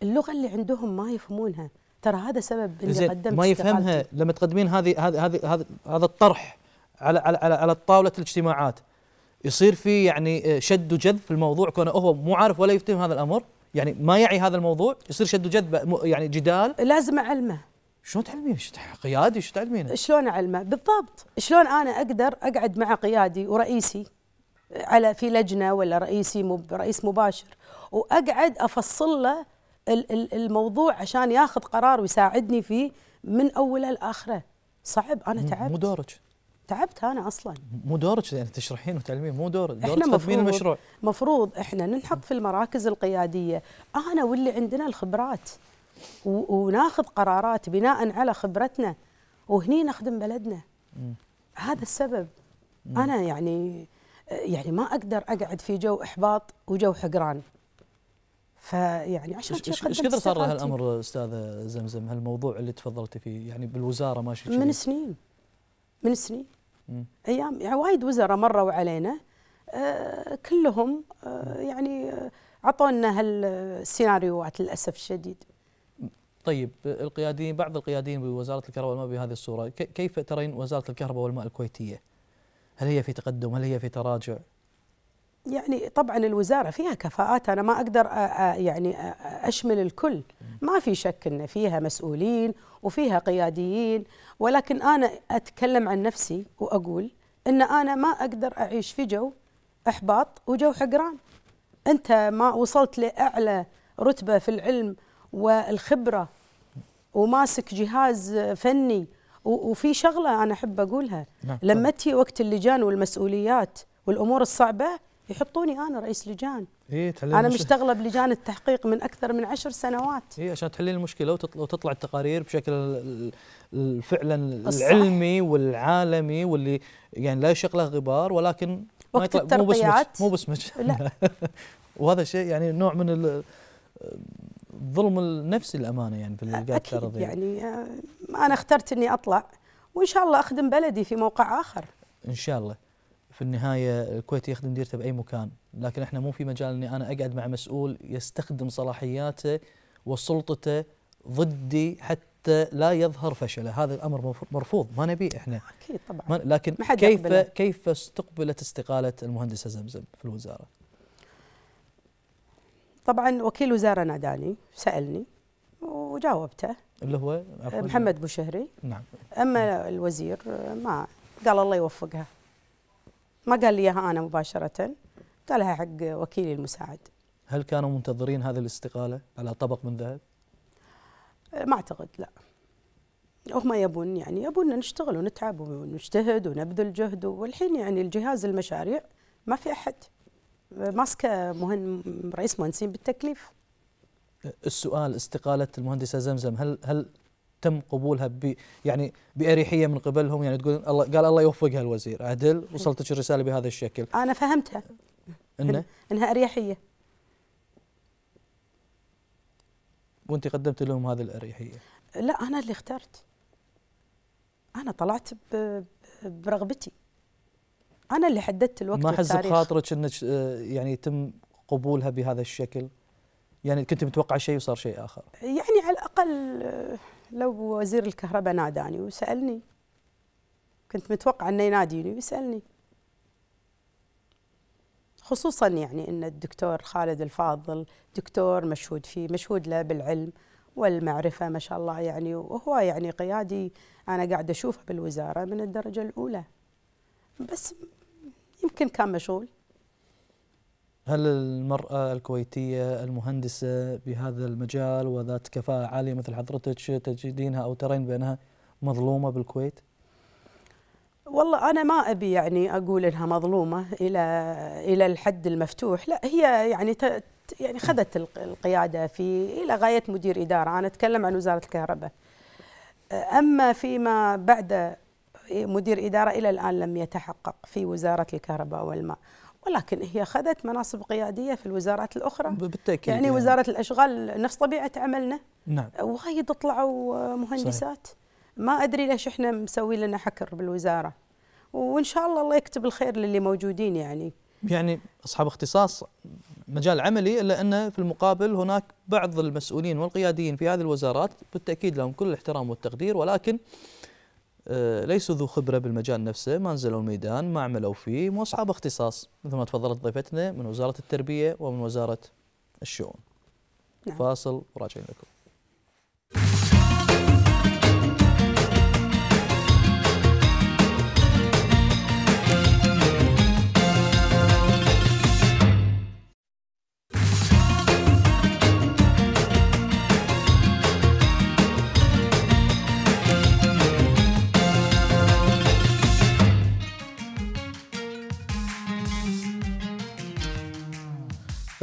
اللغه اللي عندهم ما يفهمونها ترى هذا سبب اللي قدمت ما يفهمها لما تقدمين هذه هذه هذه هذا الطرح على على على طاوله الاجتماعات يصير في يعني آه، شد وجذب في الموضوع كونه هو مو عارف ولا يفتهم هذا الامر يعني ما يعي هذا الموضوع يصير شد وجذب يعني جدال لازم اعلمه شلون تعلمين قيادي شو تعلمينه شلون اعلمه بالضبط شلون انا اقدر اقعد مع قيادي ورئيسي على في لجنه ولا رئيسي مب رئيس مباشر واقعد افصل له الموضوع عشان ياخذ قرار ويساعدني فيه من اوله لاخره صعب انا تعبت مو دورك تعبت انا اصلا مو دورك يعني تشرحين وتعلمين مو دورك دورك تضمين المشروع مفروض احنا ننحط في المراكز القياديه انا واللي عندنا الخبرات وناخذ قرارات بناء على خبرتنا وهني نخدم بلدنا هذا السبب انا يعني يعني ما اقدر اقعد في جو احباط وجو حقران فيعني عشان ايش كثر صار لها الامر استاذه زمزم هالموضوع اللي تفضلتي فيه يعني بالوزاره ماشي من سنين من سنين مم. ايام يعني وايد وزراء مروا علينا آه كلهم آه يعني اعطونا آه، هالسيناريوهات للاسف الشديد طيب القياديين بعض القياديين بوزاره الكهرباء والماء بهذه الصوره كيف ترين وزاره الكهرباء والماء الكويتيه؟ هل هي في تقدم؟ هل هي في تراجع؟ يعني طبعا الوزاره فيها كفاءات انا ما اقدر يعني اشمل الكل ما في شك ان فيها مسؤولين وفيها قياديين ولكن انا اتكلم عن نفسي واقول ان انا ما اقدر اعيش في جو احباط وجو حقران انت ما وصلت لاعلى رتبه في العلم والخبره وماسك جهاز فني وفي شغله انا احب اقولها نعم، لما تي وقت اللجان والمسؤوليات والامور الصعبه يحطوني انا رئيس لجان إيه انا المشكلة. مشتغله بلجان التحقيق من اكثر من عشر سنوات اي عشان تحلين المشكله وتطلع التقارير بشكل فعلا العلمي والعالمي واللي يعني لا يشق له غبار ولكن وقت الترقيات مو باسمك لا وهذا شيء يعني نوع من الظلم النفسي الامانه يعني في بالقاعده الارضيه يعني آه، انا اخترت اني اطلع وان شاء الله اخدم بلدي في موقع اخر ان شاء الله في النهايه الكويت يخدم ديرته باي مكان لكن احنا مو في مجال اني انا اقعد مع مسؤول يستخدم صلاحياته وسلطته ضدي حتى لا يظهر فشله هذا الامر مرفوض ما نبيه احنا اكيد طبعا لكن ما كيف يقبله. كيف استقبلت استقاله المهندسه زمزم في الوزاره طبعا وكيل وزاره ناداني سالني وجاوبته اللي هو محمد بوشهري نعم اما الوزير ما قال الله يوفقها ما قال لي اياها انا مباشره قالها حق وكيلي المساعد هل كانوا منتظرين هذه الاستقاله على طبق من ذهب؟ ما اعتقد لا هم يبون يعني يبوننا نشتغل ونتعب ونجتهد ونبذل جهد والحين يعني الجهاز المشاريع ما في احد ماسكه مهن رئيس مهندسين بالتكليف السؤال استقاله المهندسه زمزم هل هل تم قبولها ب يعني باريحيه من قبلهم يعني تقول الله قال الله يوفقها الوزير عدل وصلتك الرساله بهذا الشكل انا فهمتها انه انها اريحيه وانت قدمت لهم هذه الاريحيه لا انا اللي اخترت انا طلعت برغبتي انا اللي حددت الوقت ما حس بخاطرك انك آه، يعني يتم قبولها بهذا الشكل يعني كنت متوقعه شيء وصار شيء اخر يعني على الاقل آه، لو وزير الكهرباء ناداني وسالني كنت متوقع انه يناديني ويسالني خصوصا يعني ان الدكتور خالد الفاضل دكتور مشهود فيه مشهود له بالعلم والمعرفه ما شاء الله يعني وهو يعني قيادي انا قاعده اشوفه بالوزاره من الدرجه الاولى بس يمكن كان مشغول هل المرأة الكويتية المهندسة بهذا المجال وذات كفاءة عالية مثل حضرتك تجدينها أو ترين بأنها مظلومة بالكويت؟ والله أنا ما أبي يعني أقول إنها مظلومة إلى إلى الحد المفتوح، لا هي يعني ت... يعني خذت القيادة في إلى غاية مدير إدارة، أنا أتكلم عن وزارة الكهرباء. أما فيما بعد مدير إدارة إلى الآن لم يتحقق في وزارة الكهرباء والماء. ولكن هي اخذت مناصب قياديه في الوزارات الاخرى بالتاكيد يعني, يعني وزاره الاشغال نفس طبيعه عملنا نعم وايد طلعوا آه، مهندسات صحيح. ما ادري ليش احنا مسوي لنا حكر بالوزاره وان شاء الله الله يكتب الخير للي موجودين يعني يعني اصحاب اختصاص مجال عملي الا انه في المقابل هناك بعض المسؤولين والقياديين في هذه الوزارات بالتاكيد لهم كل الاحترام والتقدير ولكن آه، ليسوا ذو خبرة بالمجال نفسه ما نزلوا الميدان ما عملوا فيه مو أصحاب اختصاص مثل ما تفضلت ضيفتنا من وزارة التربية ومن وزارة الشؤون نعم. فاصل وراجعين لكم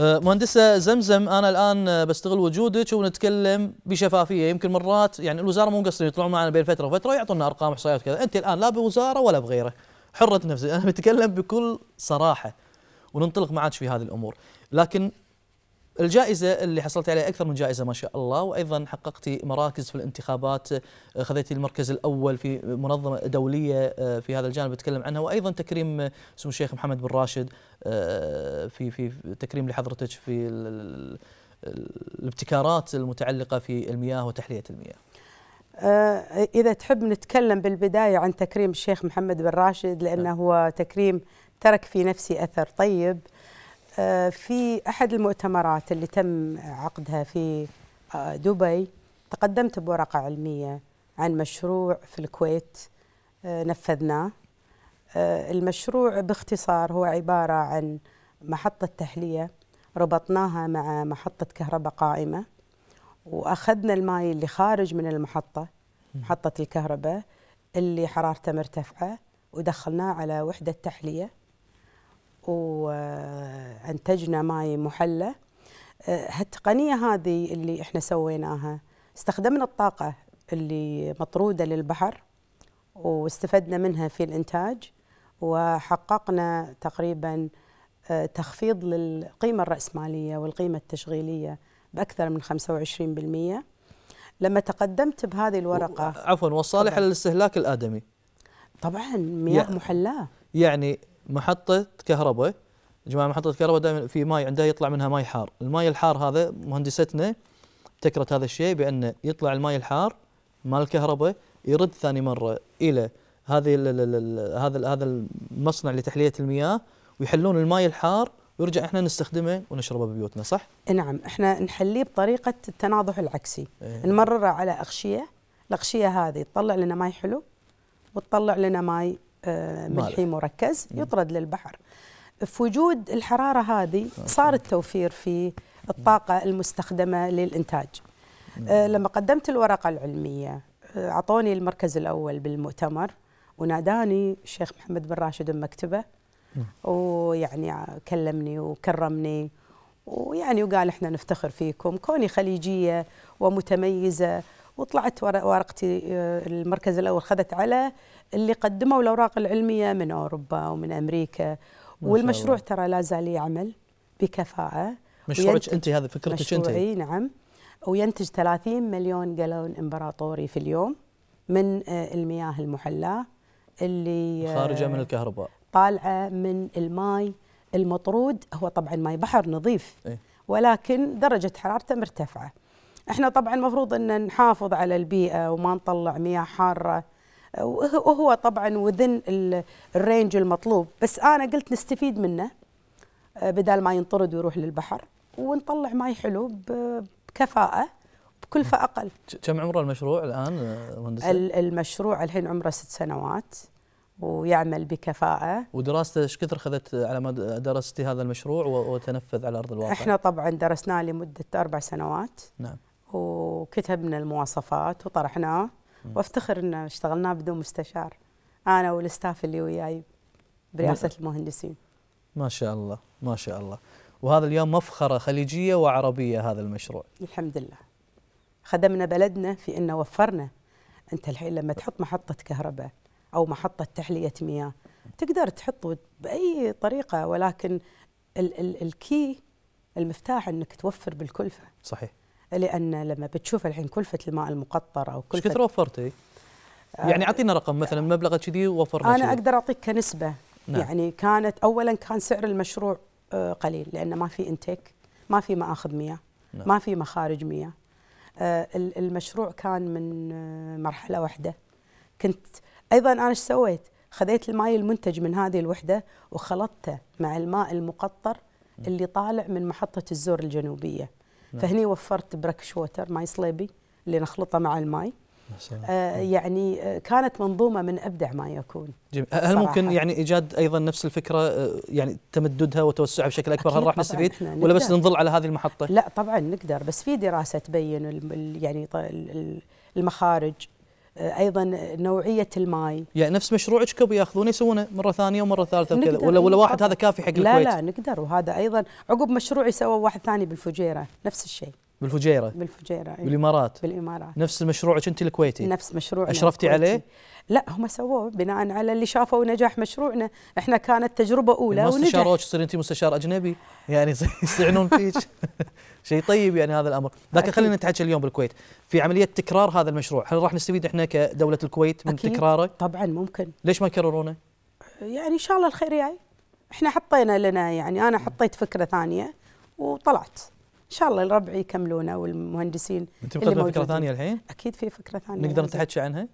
أه، مهندسه زمزم انا الان أه، بستغل وجودك ونتكلم بشفافيه يمكن مرات يعني الوزاره مو مقصرين يطلعون معنا بين فتره وفتره ويعطونا ارقام احصائيات كذا انت الان لا بوزاره ولا بغيره حره نفسك انا بتكلم بكل صراحه وننطلق معك في هذه الامور لكن الجائزة اللي حصلت عليها أكثر من جائزة ما شاء الله وأيضا حققت مراكز في الانتخابات خذيت المركز الأول في منظمة دولية آه، في هذا الجانب بتكلم عنها وأيضا تكريم آه، سمو الشيخ محمد بن راشد آه، في في تكريم لحضرتك في الابتكارات المتعلقة في المياه وتحلية المياه إذا تحب نتكلم بالبداية عن تكريم الشيخ محمد بن راشد لأنه نعم. هو تكريم ترك في نفسي أثر طيب آه، في أحد المؤتمرات اللي تم عقدها في آه، دبي تقدمت بورقة علمية عن مشروع في الكويت آه، نفذناه المشروع باختصار هو عبارة عن محطة تحلية ربطناها مع محطة كهرباء قائمة وأخذنا الماي اللي خارج من المحطة محطة الكهرباء اللي حرارته مرتفعة ودخلناه على وحدة تحلية وانتجنا آه، ماي محلى آه، هالتقنيه هذه اللي احنا سويناها استخدمنا الطاقه اللي مطروده للبحر واستفدنا منها في الانتاج وحققنا تقريبا آه، تخفيض للقيمه الراسماليه والقيمه التشغيليه باكثر من 25% لما تقدمت بهذه الورقه عفوا والصالح للاستهلاك الادمي طبعا مياه محلاه يعني محطه كهرباء يا جماعه محطه كهرباء دائما في ماي عندها يطلع منها ماي حار الماي الحار هذا مهندستنا ابتكرت هذا الشيء بان يطلع الماي الحار مال الكهرباء يرد ثاني مره الى هذه هذا هذا المصنع لتحليه المياه ويحلون الماي الحار ويرجع احنا نستخدمه ونشربه ببيوتنا صح؟ نعم احنا نحليه بطريقه التناضح العكسي إيه. نمرره على اغشيه الاغشيه هذه تطلع لنا ماي حلو وتطلع لنا ماي آه، ملحي مركز يطرد للبحر في وجود الحرارة هذه صار التوفير في الطاقة المستخدمة للإنتاج آه، لما قدمت الورقة العلمية آه، أعطوني المركز الأول بالمؤتمر وناداني الشيخ محمد بن راشد بمكتبه ويعني كلمني وكرمني ويعني وقال احنا نفتخر فيكم كوني خليجيه ومتميزه وطلعت ورقتي المركز الاول خذت على اللي قدموا الأوراق العلمية من أوروبا ومن أمريكا والمشروع ترى لا زال يعمل بكفاءة مشروعك أنت هذا فكرتك أنت نعم وينتج 30 مليون جالون إمبراطوري في اليوم من آه، المياه المحلاة اللي آه، خارجة من الكهرباء طالعة من الماي المطرود هو طبعا ماي بحر نظيف إيه. ولكن درجة حرارته مرتفعة احنا طبعا المفروض ان نحافظ على البيئة وما نطلع مياه حارة وهو طبعا وذن الرينج المطلوب بس انا قلت نستفيد منه آه، بدل ما ينطرد ويروح للبحر ونطلع ماي حلو بكفاءه بكلفه اقل كم عمر المشروع الان آه، مهندس المشروع الحين عمره ست سنوات ويعمل بكفاءة ودراسته ايش كثر خذت على ما درستي هذا المشروع وتنفذ على أرض الواقع؟ احنا طبعا درسناه لمدة أربع سنوات نعم وكتبنا المواصفات وطرحناه وافتخر ان اشتغلناه بدون مستشار انا والاستاف اللي وياي برئاسه نعم. المهندسين ما شاء الله ما شاء الله وهذا اليوم مفخره خليجيه وعربيه هذا المشروع الحمد لله خدمنا بلدنا في ان وفرنا انت الحين لما تحط محطه كهرباء او محطه تحليه مياه تقدر تحط باي طريقه ولكن ال ال الكي المفتاح انك توفر بالكلفه صحيح لان لما بتشوف الحين كلفه الماء المقطر او كلفه كثر وفرتي؟ يعني آه، اعطينا رقم مثلا مبلغ كذي ووفرنا انا اقدر اعطيك كنسبه نعم. يعني كانت اولا كان سعر المشروع آه، قليل لان ما في انتيك ما في مآخذ مياه نعم. ما في مخارج مياه آه، المشروع كان من مرحله واحده كنت ايضا انا ايش سويت؟ خذيت الماي المنتج من هذه الوحده وخلطته مع الماء المقطر اللي طالع من محطه الزور الجنوبيه نعم. فهني وفرت بركش ووتر ماي صليبي اللي نخلطه مع الماي آه نعم. يعني آه، كانت منظومه من ابدع ما يكون جميل. آه، هل ممكن يعني ايجاد ايضا نفس الفكره آه، يعني تمددها وتوسعها بشكل اكبر هل راح نستفيد ولا بس نظل على هذه المحطه لا طبعا نقدر بس في دراسه تبين يعني المخارج آه، ايضا نوعيه الماي يعني نفس مشروعك كب ياخذونه يسوونه مره ثانيه ومره ثالثه وكذا ولا ولا واحد هذا كافي حق لا الكويت لا لا نقدر وهذا ايضا عقب مشروعي سوى واحد ثاني بالفجيره نفس الشيء بالفجيره بالفجيره أيوة. بالامارات بالامارات نفس مشروعك انت الكويتي نفس مشروع اشرفتي عليه؟ لا هم سووه بناء على اللي شافوا نجاح مشروعنا، احنا كانت تجربه اولى ما استشاروك تصير انت مستشار اجنبي يعني يستعنون فيك شيء طيب يعني هذا الامر، لكن خلينا نتحكي اليوم بالكويت، في عمليه تكرار هذا المشروع، هل راح نستفيد احنا كدوله الكويت من أكيد. تكراره؟ طبعا ممكن ليش ما يكررونه؟ يعني ان شاء الله الخير جاي، احنا حطينا لنا يعني انا حطيت فكره ثانيه وطلعت ان شاء الله الربع يكملونه والمهندسين انت مقدمه فكره ثانيه الحين؟ اكيد في فكره ثانيه نقدر نتحكي عنها؟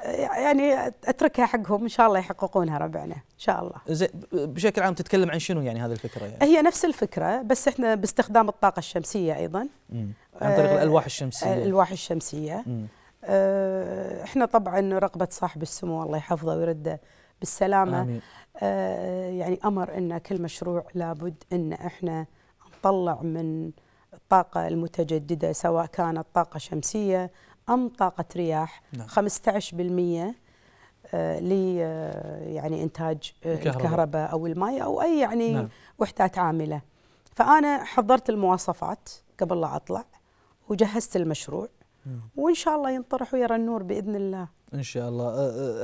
آه، يعني اتركها حقهم ان شاء الله يحققونها ربعنا ان شاء الله زين بشكل عام تتكلم عن شنو يعني هذه الفكره يعني؟ هي نفس الفكره بس احنا باستخدام الطاقه الشمسيه ايضا عن طريق آه، الالواح الشمسيه آه، الالواح الشمسيه مم. اه احنا طبعا رغبه صاحب السمو الله يحفظه ويرده بالسلامه آمين. اه يعني امر ان كل مشروع لابد ان احنا تطلع من الطاقة المتجددة سواء كانت طاقة شمسية أم طاقة رياح نعم. 15% آه، ل آه، يعني انتاج آه، الكهرباء, الكهرباء او الماء او اي يعني نعم. وحدات عامله فانا حضرت المواصفات قبل لا اطلع وجهزت المشروع مم. نعم. وان شاء الله ينطرح ويرى النور باذن الله ان شاء الله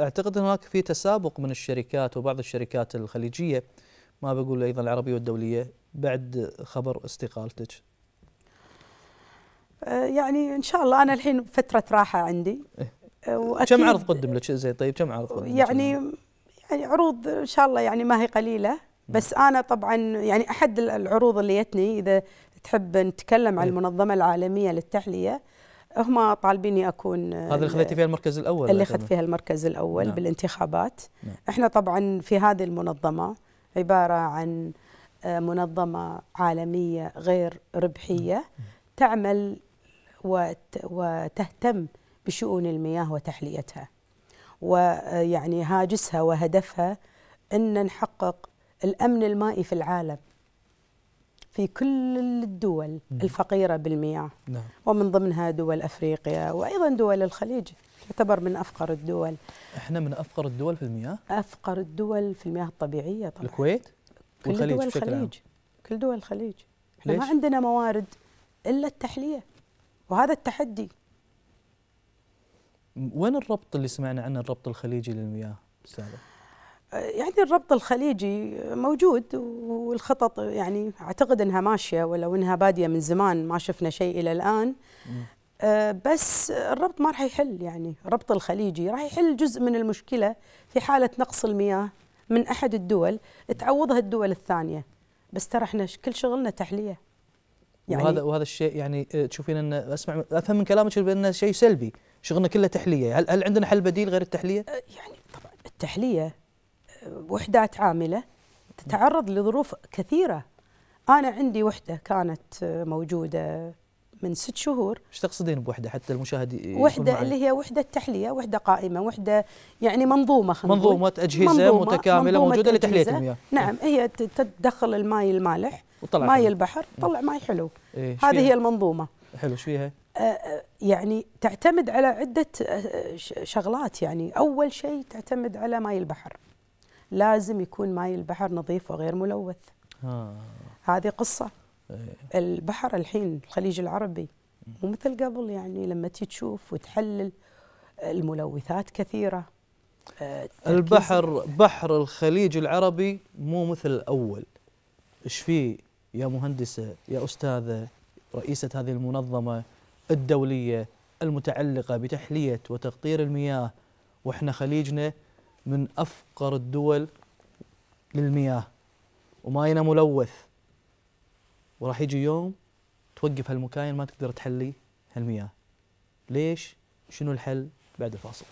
اعتقد هناك في تسابق من الشركات وبعض الشركات الخليجيه ما بقول ايضا العربيه والدوليه بعد خبر استقالتك؟ أه، يعني ان شاء الله انا الحين فتره راحه عندي إيه. أه، كم عرض قدم لك زين طيب كم عرض قدم يعني يعني عروض ان شاء الله يعني ما هي قليله بس انا طبعا يعني احد العروض اللي جتني اذا تحب نتكلم عن إيه. المنظمه العالميه للتحليه هم طالبيني اكون آه، هذا اللي خذيتي فيها المركز الاول اللي اخذت فيها المركز الاول نعم. بالانتخابات نعم. احنا طبعا في هذه المنظمه عباره عن منظمة عالمية غير ربحية تعمل وتهتم بشؤون المياه وتحليتها ويعني هاجسها وهدفها أن نحقق الأمن المائي في العالم في كل الدول الفقيرة بالمياه نعم. ومن ضمنها دول أفريقيا وأيضا دول الخليج تعتبر من أفقر الدول احنا من أفقر الدول في المياه؟ أفقر الدول في المياه الطبيعية طبعا الكويت؟ كل دول الخليج كل دول الخليج احنا ما عندنا موارد الا التحليه وهذا التحدي وين الربط اللي سمعنا عنه الربط الخليجي للمياه استاذ آه، يعني الربط الخليجي موجود والخطط يعني اعتقد انها ماشيه ولو انها باديه من زمان ما شفنا شيء الى الان آه، بس الربط ما راح يحل يعني الربط الخليجي راح يحل جزء من المشكله في حاله نقص المياه من احد الدول تعوضها الدول الثانيه بس ترى احنا كل شغلنا تحليه يعني وهذا وهذا الشيء يعني آه، تشوفين ان اسمع افهم من كلامك بانه شيء سلبي شغلنا كله تحليه هل هل عندنا حل بديل غير التحليه آه، يعني طبعا التحليه آه، وحدات عامله تتعرض لظروف كثيره انا عندي وحده كانت موجوده من ست شهور ايش تقصدين بوحده حتى المشاهد وحده اللي هي وحده تحليه وحده قائمه وحده يعني منظومه منظومه اجهزه منظومة متكامله منظومة موجوده لتحليه المياه نعم هي تدخل الماي المالح وطلع ماي حلو. البحر طلع ماي حلو إيه هذه هي المنظومه حلو ايش فيها آه، آه، يعني تعتمد على عده آه، شغلات يعني اول شيء تعتمد على ماي البحر لازم يكون ماي البحر نظيف وغير ملوث آه. هذه قصه البحر الحين الخليج العربي ومثل قبل يعني لما تشوف وتحلل الملوثات كثيره آه، البحر بحر الخليج العربي مو مثل الاول ايش فيه يا مهندسه يا استاذه رئيسه هذه المنظمه الدوليه المتعلقه بتحليه وتقطير المياه واحنا خليجنا من افقر الدول للمياه وماينا ملوث وراح يجي يوم توقف هالمكاين ما تقدر تحلي هالمياه ليش شنو الحل بعد الفاصل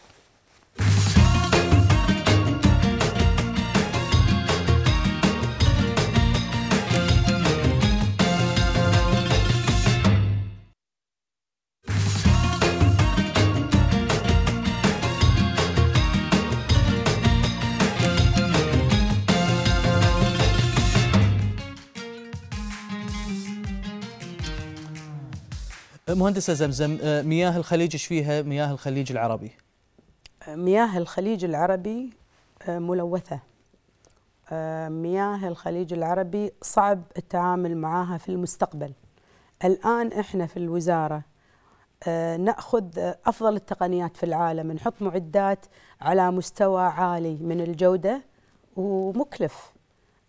مهندسه زمزم آه، مياه الخليج ايش فيها مياه الخليج العربي؟ مياه الخليج العربي آه، ملوثه آه، مياه الخليج العربي صعب التعامل معها في المستقبل الان احنا في الوزاره ناخذ افضل التقنيات في العالم نحط معدات على مستوى عالي من الجوده ومكلف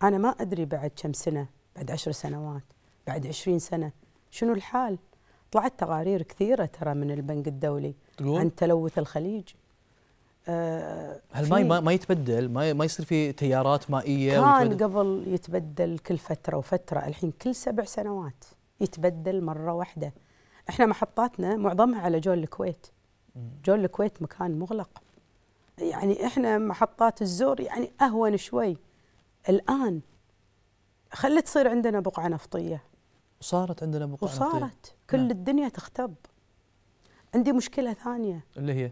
انا ما ادري بعد كم سنه بعد عشر سنوات بعد عشرين سنه شنو الحال طلعت تقارير كثيره ترى من البنك الدولي تقول؟ عن تلوث الخليج آه هل ما, ما يتبدل ما ما يصير في تيارات مائيه كان قبل يتبدل كل فتره وفتره الحين كل سبع سنوات يتبدل مره واحده احنا محطاتنا معظمها على جول الكويت جول الكويت مكان مغلق يعني احنا محطات الزور يعني اهون شوي الان خلت تصير عندنا بقعه نفطيه وصارت عندنا بقعه وصارت نفطيه وصارت كل نعم. الدنيا تختب عندي مشكله ثانيه اللي هي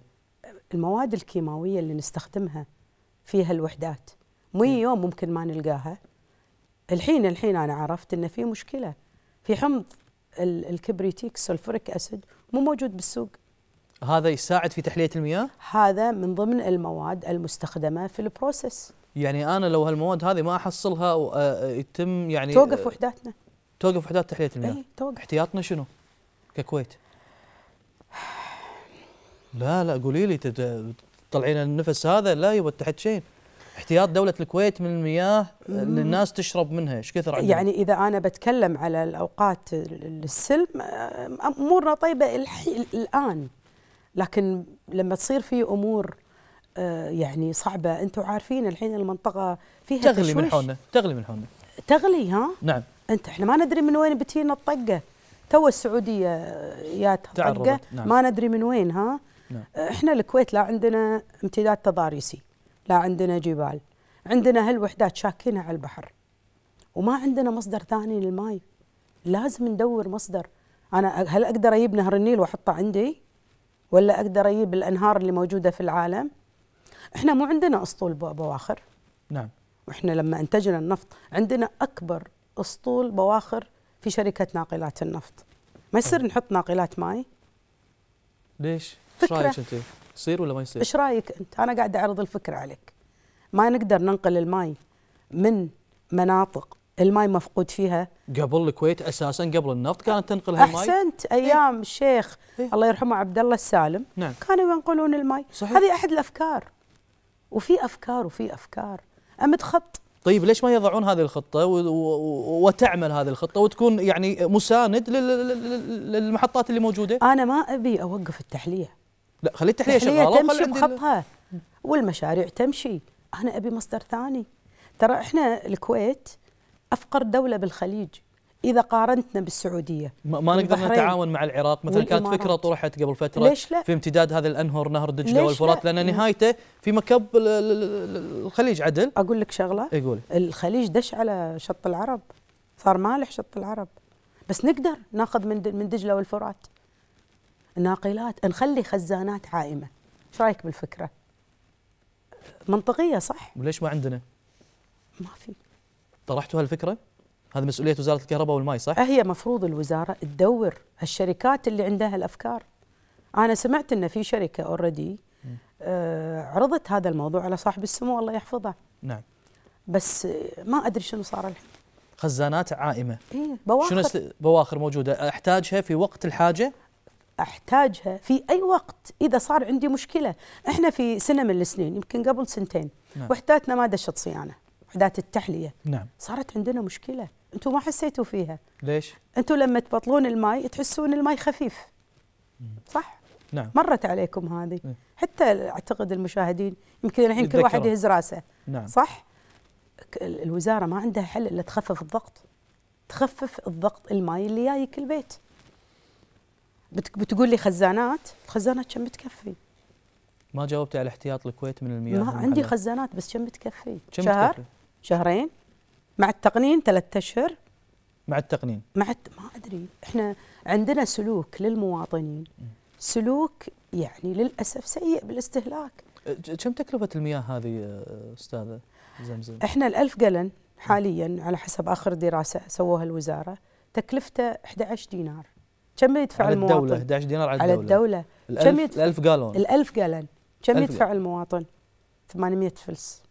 المواد الكيماويه اللي نستخدمها فيها الوحدات مو نعم. يوم ممكن ما نلقاها الحين الحين انا عرفت ان في مشكله في حمض الكبريتيك سلفوريك اسيد مو موجود بالسوق هذا يساعد في تحليه المياه هذا من ضمن المواد المستخدمه في البروسيس يعني انا لو هالمواد هذه ما احصلها آه، يتم يعني توقف آه، وحداتنا توقف وحدات تحليه المياه اي توقف احتياطنا شنو ككويت لا لا قولي لي تطلعين النفس هذا لا يبغى تحت شيء احتياط دولة الكويت من المياه اللي الناس تشرب منها ايش كثر عندنا؟ يعني إذا أنا بتكلم على الأوقات السلم آه، أمورنا طيبة الآن لكن لما تصير في أمور آه، يعني صعبة أنتم عارفين الحين المنطقة فيها تغلي من حولنا تغلي من حولنا تغلي ها؟ نعم أنت إحنا ما ندري من وين بتينا الطقة تو السعوديه جات طقه نعم. ما ندري من وين ها نعم. أه، احنا الكويت لا عندنا امتداد تضاريسي لا عندنا جبال عندنا هالوحدات شاكينه على البحر وما عندنا مصدر ثاني للماي لازم ندور مصدر انا هل اقدر اجيب نهر النيل واحطه عندي ولا اقدر اجيب الانهار اللي موجوده في العالم احنا مو عندنا اسطول بواخر نعم واحنا لما انتجنا النفط عندنا اكبر اسطول بواخر في شركه ناقلات النفط ما يصير نحط ناقلات ماي ليش ايش رايك انت يصير ولا ما يصير ايش رايك انت انا قاعد اعرض الفكره عليك ما نقدر ننقل الماي من مناطق الماي مفقود فيها قبل الكويت اساسا قبل النفط كانت تنقل الماي احسنت إيه. ايام إيه؟ الشيخ إيه؟ الله يرحمه عبد الله السالم نعم. كانوا ينقلون الماي صحيح. هذه احد الافكار وفي افكار وفي افكار امد خط طيب ليش ما يضعون هذه الخطه وتعمل هذه الخطه وتكون يعني مساند للمحطات اللي موجوده؟ انا ما ابي اوقف التحليه لا خلي التحليه, التحلية شغاله تمشي بخطها والمشاريع تمشي انا ابي مصدر ثاني ترى احنا الكويت افقر دوله بالخليج اذا قارنتنا بالسعوديه ما نقدر نتعاون مع العراق مثلا كانت فكره طرحت قبل فتره ليش لا؟ في امتداد هذه الانهر نهر دجله والفرات لا؟ لان نهايته في مكب الخليج عدل اقول لك شغله يقول الخليج دش على شط العرب صار مالح شط العرب بس نقدر ناخذ من من دجله والفرات ناقلات نخلي خزانات عائمه ايش رايك بالفكره منطقيه صح وليش ما عندنا ما في طرحتوا هالفكره هذا مسؤوليه وزاره الكهرباء والماء صح؟ هي مفروض الوزاره تدور الشركات اللي عندها الافكار. انا سمعت ان في شركه اوريدي آه عرضت هذا الموضوع على صاحب السمو الله يحفظه. نعم. بس آه، ما ادري شنو صار الحين. خزانات عائمه. إيه بواخر شنو بواخر موجوده احتاجها في وقت الحاجه؟ احتاجها في اي وقت اذا صار عندي مشكله، احنا في سنه من السنين يمكن قبل سنتين نعم. وحداتنا ما دشت صيانه، وحدات التحليه. نعم. صارت عندنا مشكله. انتم ما حسيتوا فيها ليش انتم لما تبطلون الماي تحسون الماي خفيف صح نعم مرت عليكم هذه نعم. حتى اعتقد المشاهدين يمكن الحين كل واحد يهز راسه نعم صح الوزاره ما عندها حل الا تخفف الضغط تخفف الضغط الماي اللي جايك البيت بتقول لي خزانات الخزانات كم بتكفي ما جاوبتي على احتياط الكويت من المياه ما عندي خزانات بس كم بتكفي شهر بتكفي؟ شهرين مع التقنين ثلاثة أشهر مع التقنين مع الت... ما أدري إحنا عندنا سلوك للمواطنين سلوك يعني للأسف سيء بالاستهلاك أه، كم تكلفة المياه هذه أستاذة زمزم؟ إحنا الألف قلن حاليا على حسب آخر دراسة سووها الوزارة تكلفته 11 دينار كم يدفع على المواطن؟ الدولة 11 دينار على الدولة على الدولة كم يدفع الألف قالون الألف قلن كم يدفع المواطن؟ 800 فلس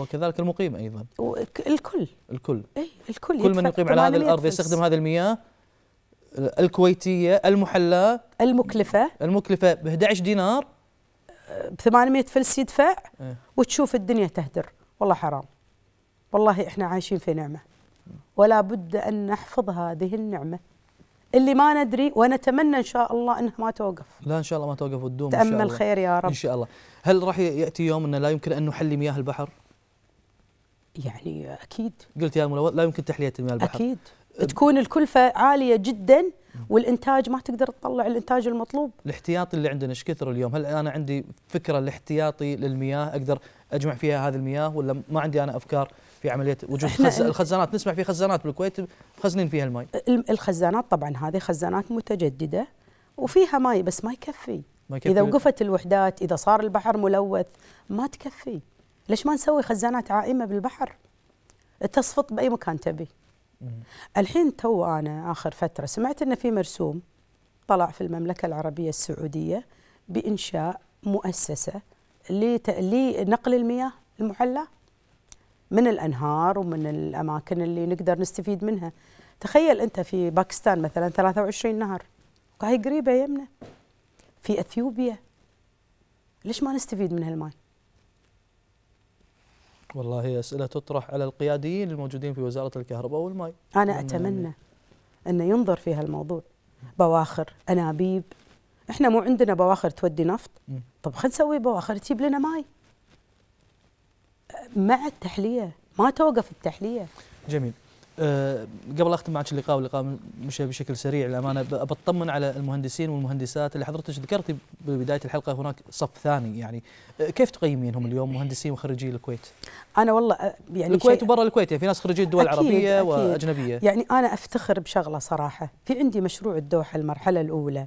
وكذلك المقيم ايضا الكل الكل اي الكل كل من يقيم على هذه الارض يستخدم هذه المياه الكويتيه المحلاه المكلفه المكلفه ب 11 دينار ب 800 فلس يدفع إيه؟ وتشوف الدنيا تهدر والله حرام والله احنا عايشين في نعمه ولا بد ان نحفظ هذه النعمه اللي ما ندري ونتمنى ان شاء الله انها ما توقف لا ان شاء الله ما توقف وتدوم تامل خير يا رب ان شاء الله هل راح ياتي يوم انه لا يمكن ان نحلي مياه البحر يعني اكيد قلت يا الملوث لا يمكن تحليه المياه البحر اكيد تكون الكلفه عاليه جدا والانتاج ما تقدر تطلع الانتاج المطلوب الاحتياطي اللي عندنا ايش كثر اليوم هل انا عندي فكره الاحتياطي للمياه اقدر اجمع فيها هذه المياه ولا ما عندي انا افكار في عمليه وجود خز... الخزانات نسمع في خزانات بالكويت مخزنين فيها الماء الخزانات طبعا هذه خزانات متجدده وفيها ماي بس ما يكفي ما يكفي اذا وقفت الوحدات اذا صار البحر ملوث ما تكفي ليش ما نسوي خزانات عائمه بالبحر تصفط باي مكان تبي الحين تو انا اخر فتره سمعت ان في مرسوم طلع في المملكه العربيه السعوديه بانشاء مؤسسه لنقل المياه المحلاه من الانهار ومن الاماكن اللي نقدر نستفيد منها تخيل انت في باكستان مثلا 23 نهر وهي قريبه يمنا في اثيوبيا ليش ما نستفيد من هالماي والله هي اسئله تطرح على القياديين الموجودين في وزاره الكهرباء والماء انا اتمنى يعني ان ينظر في هالموضوع بواخر انابيب احنا مو عندنا بواخر تودي نفط طب خلينا نسوي بواخر تجيب لنا ماي مع التحليه ما توقف التحليه جميل أه قبل اختم معك اللقاء واللقاء مشى بشكل سريع للامانه بطمن على المهندسين والمهندسات اللي حضرتك ذكرتي ببدايه الحلقه هناك صف ثاني يعني آه، كيف تقيمينهم اليوم مهندسين وخريجي الكويت؟ انا والله آه، يعني الكويت وبرا الكويت يعني في ناس خريجي الدول العربيه أكيد واجنبيه يعني انا افتخر بشغله صراحه في عندي مشروع الدوحه المرحله الاولى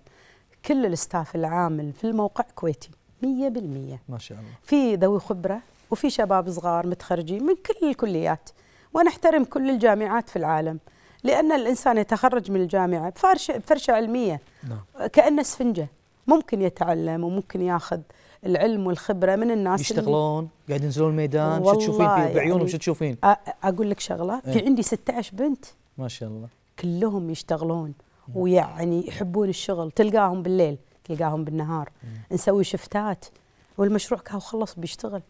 كل الاستاف العامل في الموقع كويتي 100% ما شاء الله في ذوي خبره وفي شباب صغار متخرجين من كل الكليات ونحترم كل الجامعات في العالم لأن الإنسان يتخرج من الجامعة بفرشة, بفرشة علمية نعم. كأنه سفنجة ممكن يتعلم وممكن ياخذ العلم والخبره من الناس يشتغلون قاعد ينزلون الميدان شو تشوفين بعيونهم يعني شو تشوفين اقول لك شغله ايه؟ في عندي 16 بنت ما شاء الله كلهم يشتغلون مم. ويعني يحبون الشغل تلقاهم بالليل تلقاهم بالنهار مم. نسوي شفتات والمشروع كهو خلص بيشتغل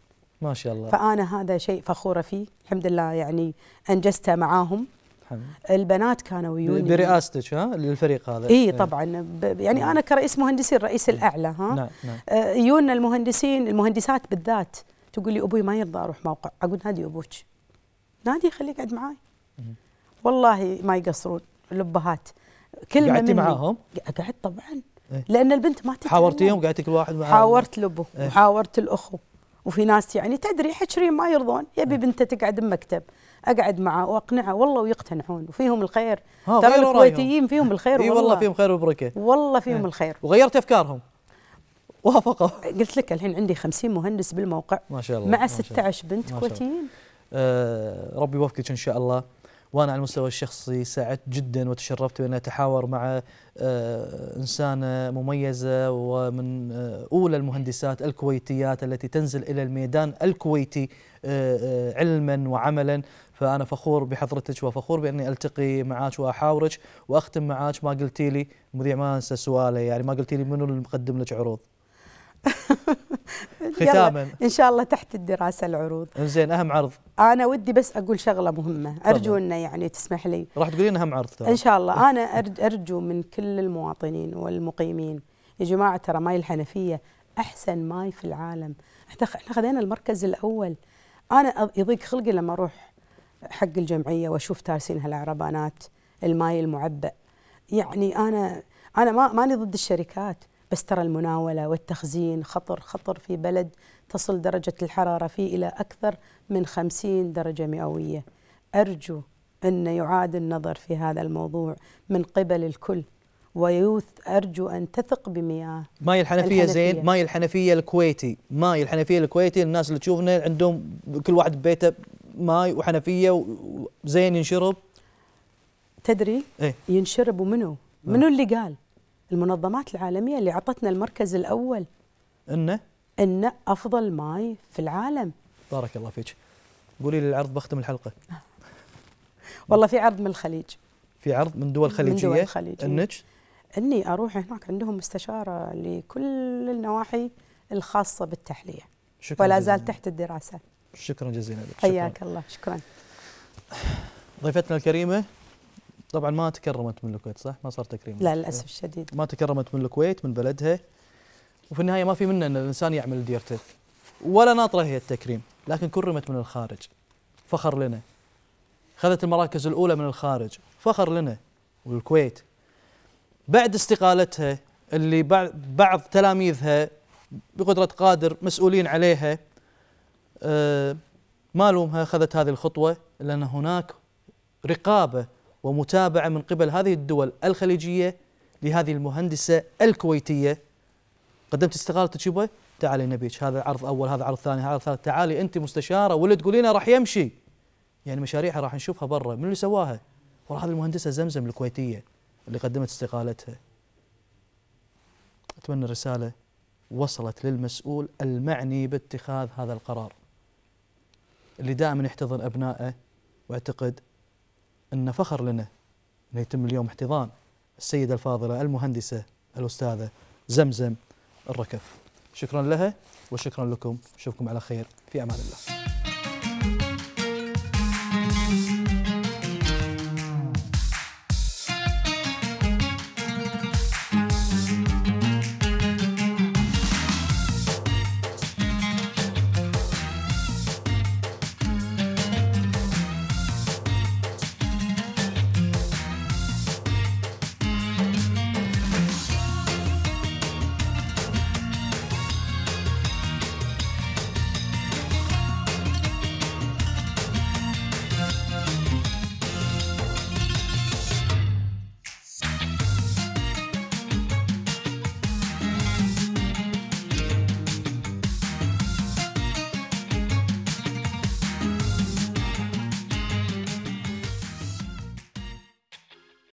ما شاء الله فانا هذا شيء فخوره فيه الحمد لله يعني انجزته معاهم حمد. البنات كانوا ويوني برئاستك ها للفريق هذا اي إيه. طبعا يعني نعم. انا كرئيس مهندسين الرئيس الاعلى ها نعم. نعم. آه، يونا المهندسين المهندسات بالذات تقول لي ابوي ما يرضى اروح موقع اقول نادي ابوك نادي خليه يقعد معاي والله ما يقصرون الابهات كل قعدتي معاهم؟ قعدت طبعا إيه؟ لان البنت ما تتكلم حاورتيهم قعدتي كل واحد معاهم حاورت الابو إيه؟ حاورت الاخو وفي ناس يعني تدري حشرين ما يرضون يبي بنته تقعد بمكتب اقعد معه واقنعه والله ويقتنعون وفيهم الخير ترى الكويتيين فيهم الخير اي والله فيهم خير وبركه والله فيهم إيه. الخير وغيرت افكارهم وافقوا قلت لك الحين عندي 50 مهندس بالموقع ما شاء الله مع 16 بنت كويتيين آه ربي يوفقك ان شاء الله وأنا على المستوى الشخصي سعدت جدا وتشرفت بأن أتحاور مع آه، إنسانة آه، مميزة آه، ومن أولى المهندسات الكويتيات التي تنزل إلى الميدان الكويتي علما وعملا فأنا فخور بحضرتك وفخور بأني ألتقي معاك وأحاورك وأختم معاك ما قلتي لي مذيع ما أنسى سؤالي يعني ما قلتي لي منو اللي مقدم لك عروض ختاما ان شاء الله تحت الدراسه العروض زين اهم عرض انا ودي بس اقول شغله مهمه ارجو انه يعني تسمح لي راح تقولين اهم عرض ترى ان شاء الله انا ارجو من كل المواطنين والمقيمين يا جماعه ترى ماي الحنفيه احسن ماي في العالم احنا خذينا المركز الاول انا يضيق خلقي لما اروح حق الجمعيه واشوف تارسين هالعربانات الماي المعبأ يعني انا انا ما ماني ضد الشركات بس ترى المناولة والتخزين خطر خطر في بلد تصل درجة الحرارة فيه إلى أكثر من خمسين درجة مئوية أرجو أن يعاد النظر في هذا الموضوع من قبل الكل ويوث أرجو أن تثق بمياه ماي الحنفية, الحنفية. زين ماي الحنفية الكويتي ماي الحنفية الكويتي الناس اللي تشوفنا عندهم كل واحد ببيته ماي وحنفية زين ينشرب تدري ايه؟ ينشرب ومنو آه. منو اللي قال المنظمات العالميه اللي اعطتنا المركز الاول انه انه افضل ماي في العالم بارك الله فيك قولي لي العرض بختم الحلقه والله في عرض من الخليج في عرض من دول خليجيه من دول خليجية انك اني اروح هناك عندهم مستشاره لكل النواحي الخاصه بالتحليه شكرا ولا زال تحت الدراسه شكرا جزيلا لك حياك الله شكرا ضيفتنا الكريمه طبعا ما تكرمت من الكويت صح؟ ما صار تكريم لا للاسف الشديد ما تكرمت من الكويت من بلدها وفي النهايه ما في منه ان الانسان يعمل ديرته ولا ناطره هي التكريم لكن كرمت من الخارج فخر لنا خذت المراكز الاولى من الخارج فخر لنا والكويت بعد استقالتها اللي بعض تلاميذها بقدرة قادر مسؤولين عليها آه، ما لومها أخذت هذه الخطوة لأن هناك رقابة ومتابعة من قبل هذه الدول الخليجية لهذه المهندسة الكويتية قدمت استقالتك يبا تعالي نبيك هذا عرض أول هذا عرض ثاني هذا عرض ثالث تعالي أنت مستشارة ولا تقولينه راح يمشي يعني مشاريعها راح نشوفها برا من اللي سواها وراح هذه المهندسة زمزم الكويتية اللي قدمت استقالتها أتمنى الرسالة وصلت للمسؤول المعني باتخاذ هذا القرار اللي دائما يحتضن أبنائه واعتقد أن فخر لنا أن يتم اليوم احتضان السيدة الفاضلة المهندسة الأستاذة زمزم الركف شكرا لها وشكرا لكم أشوفكم على خير في أمان الله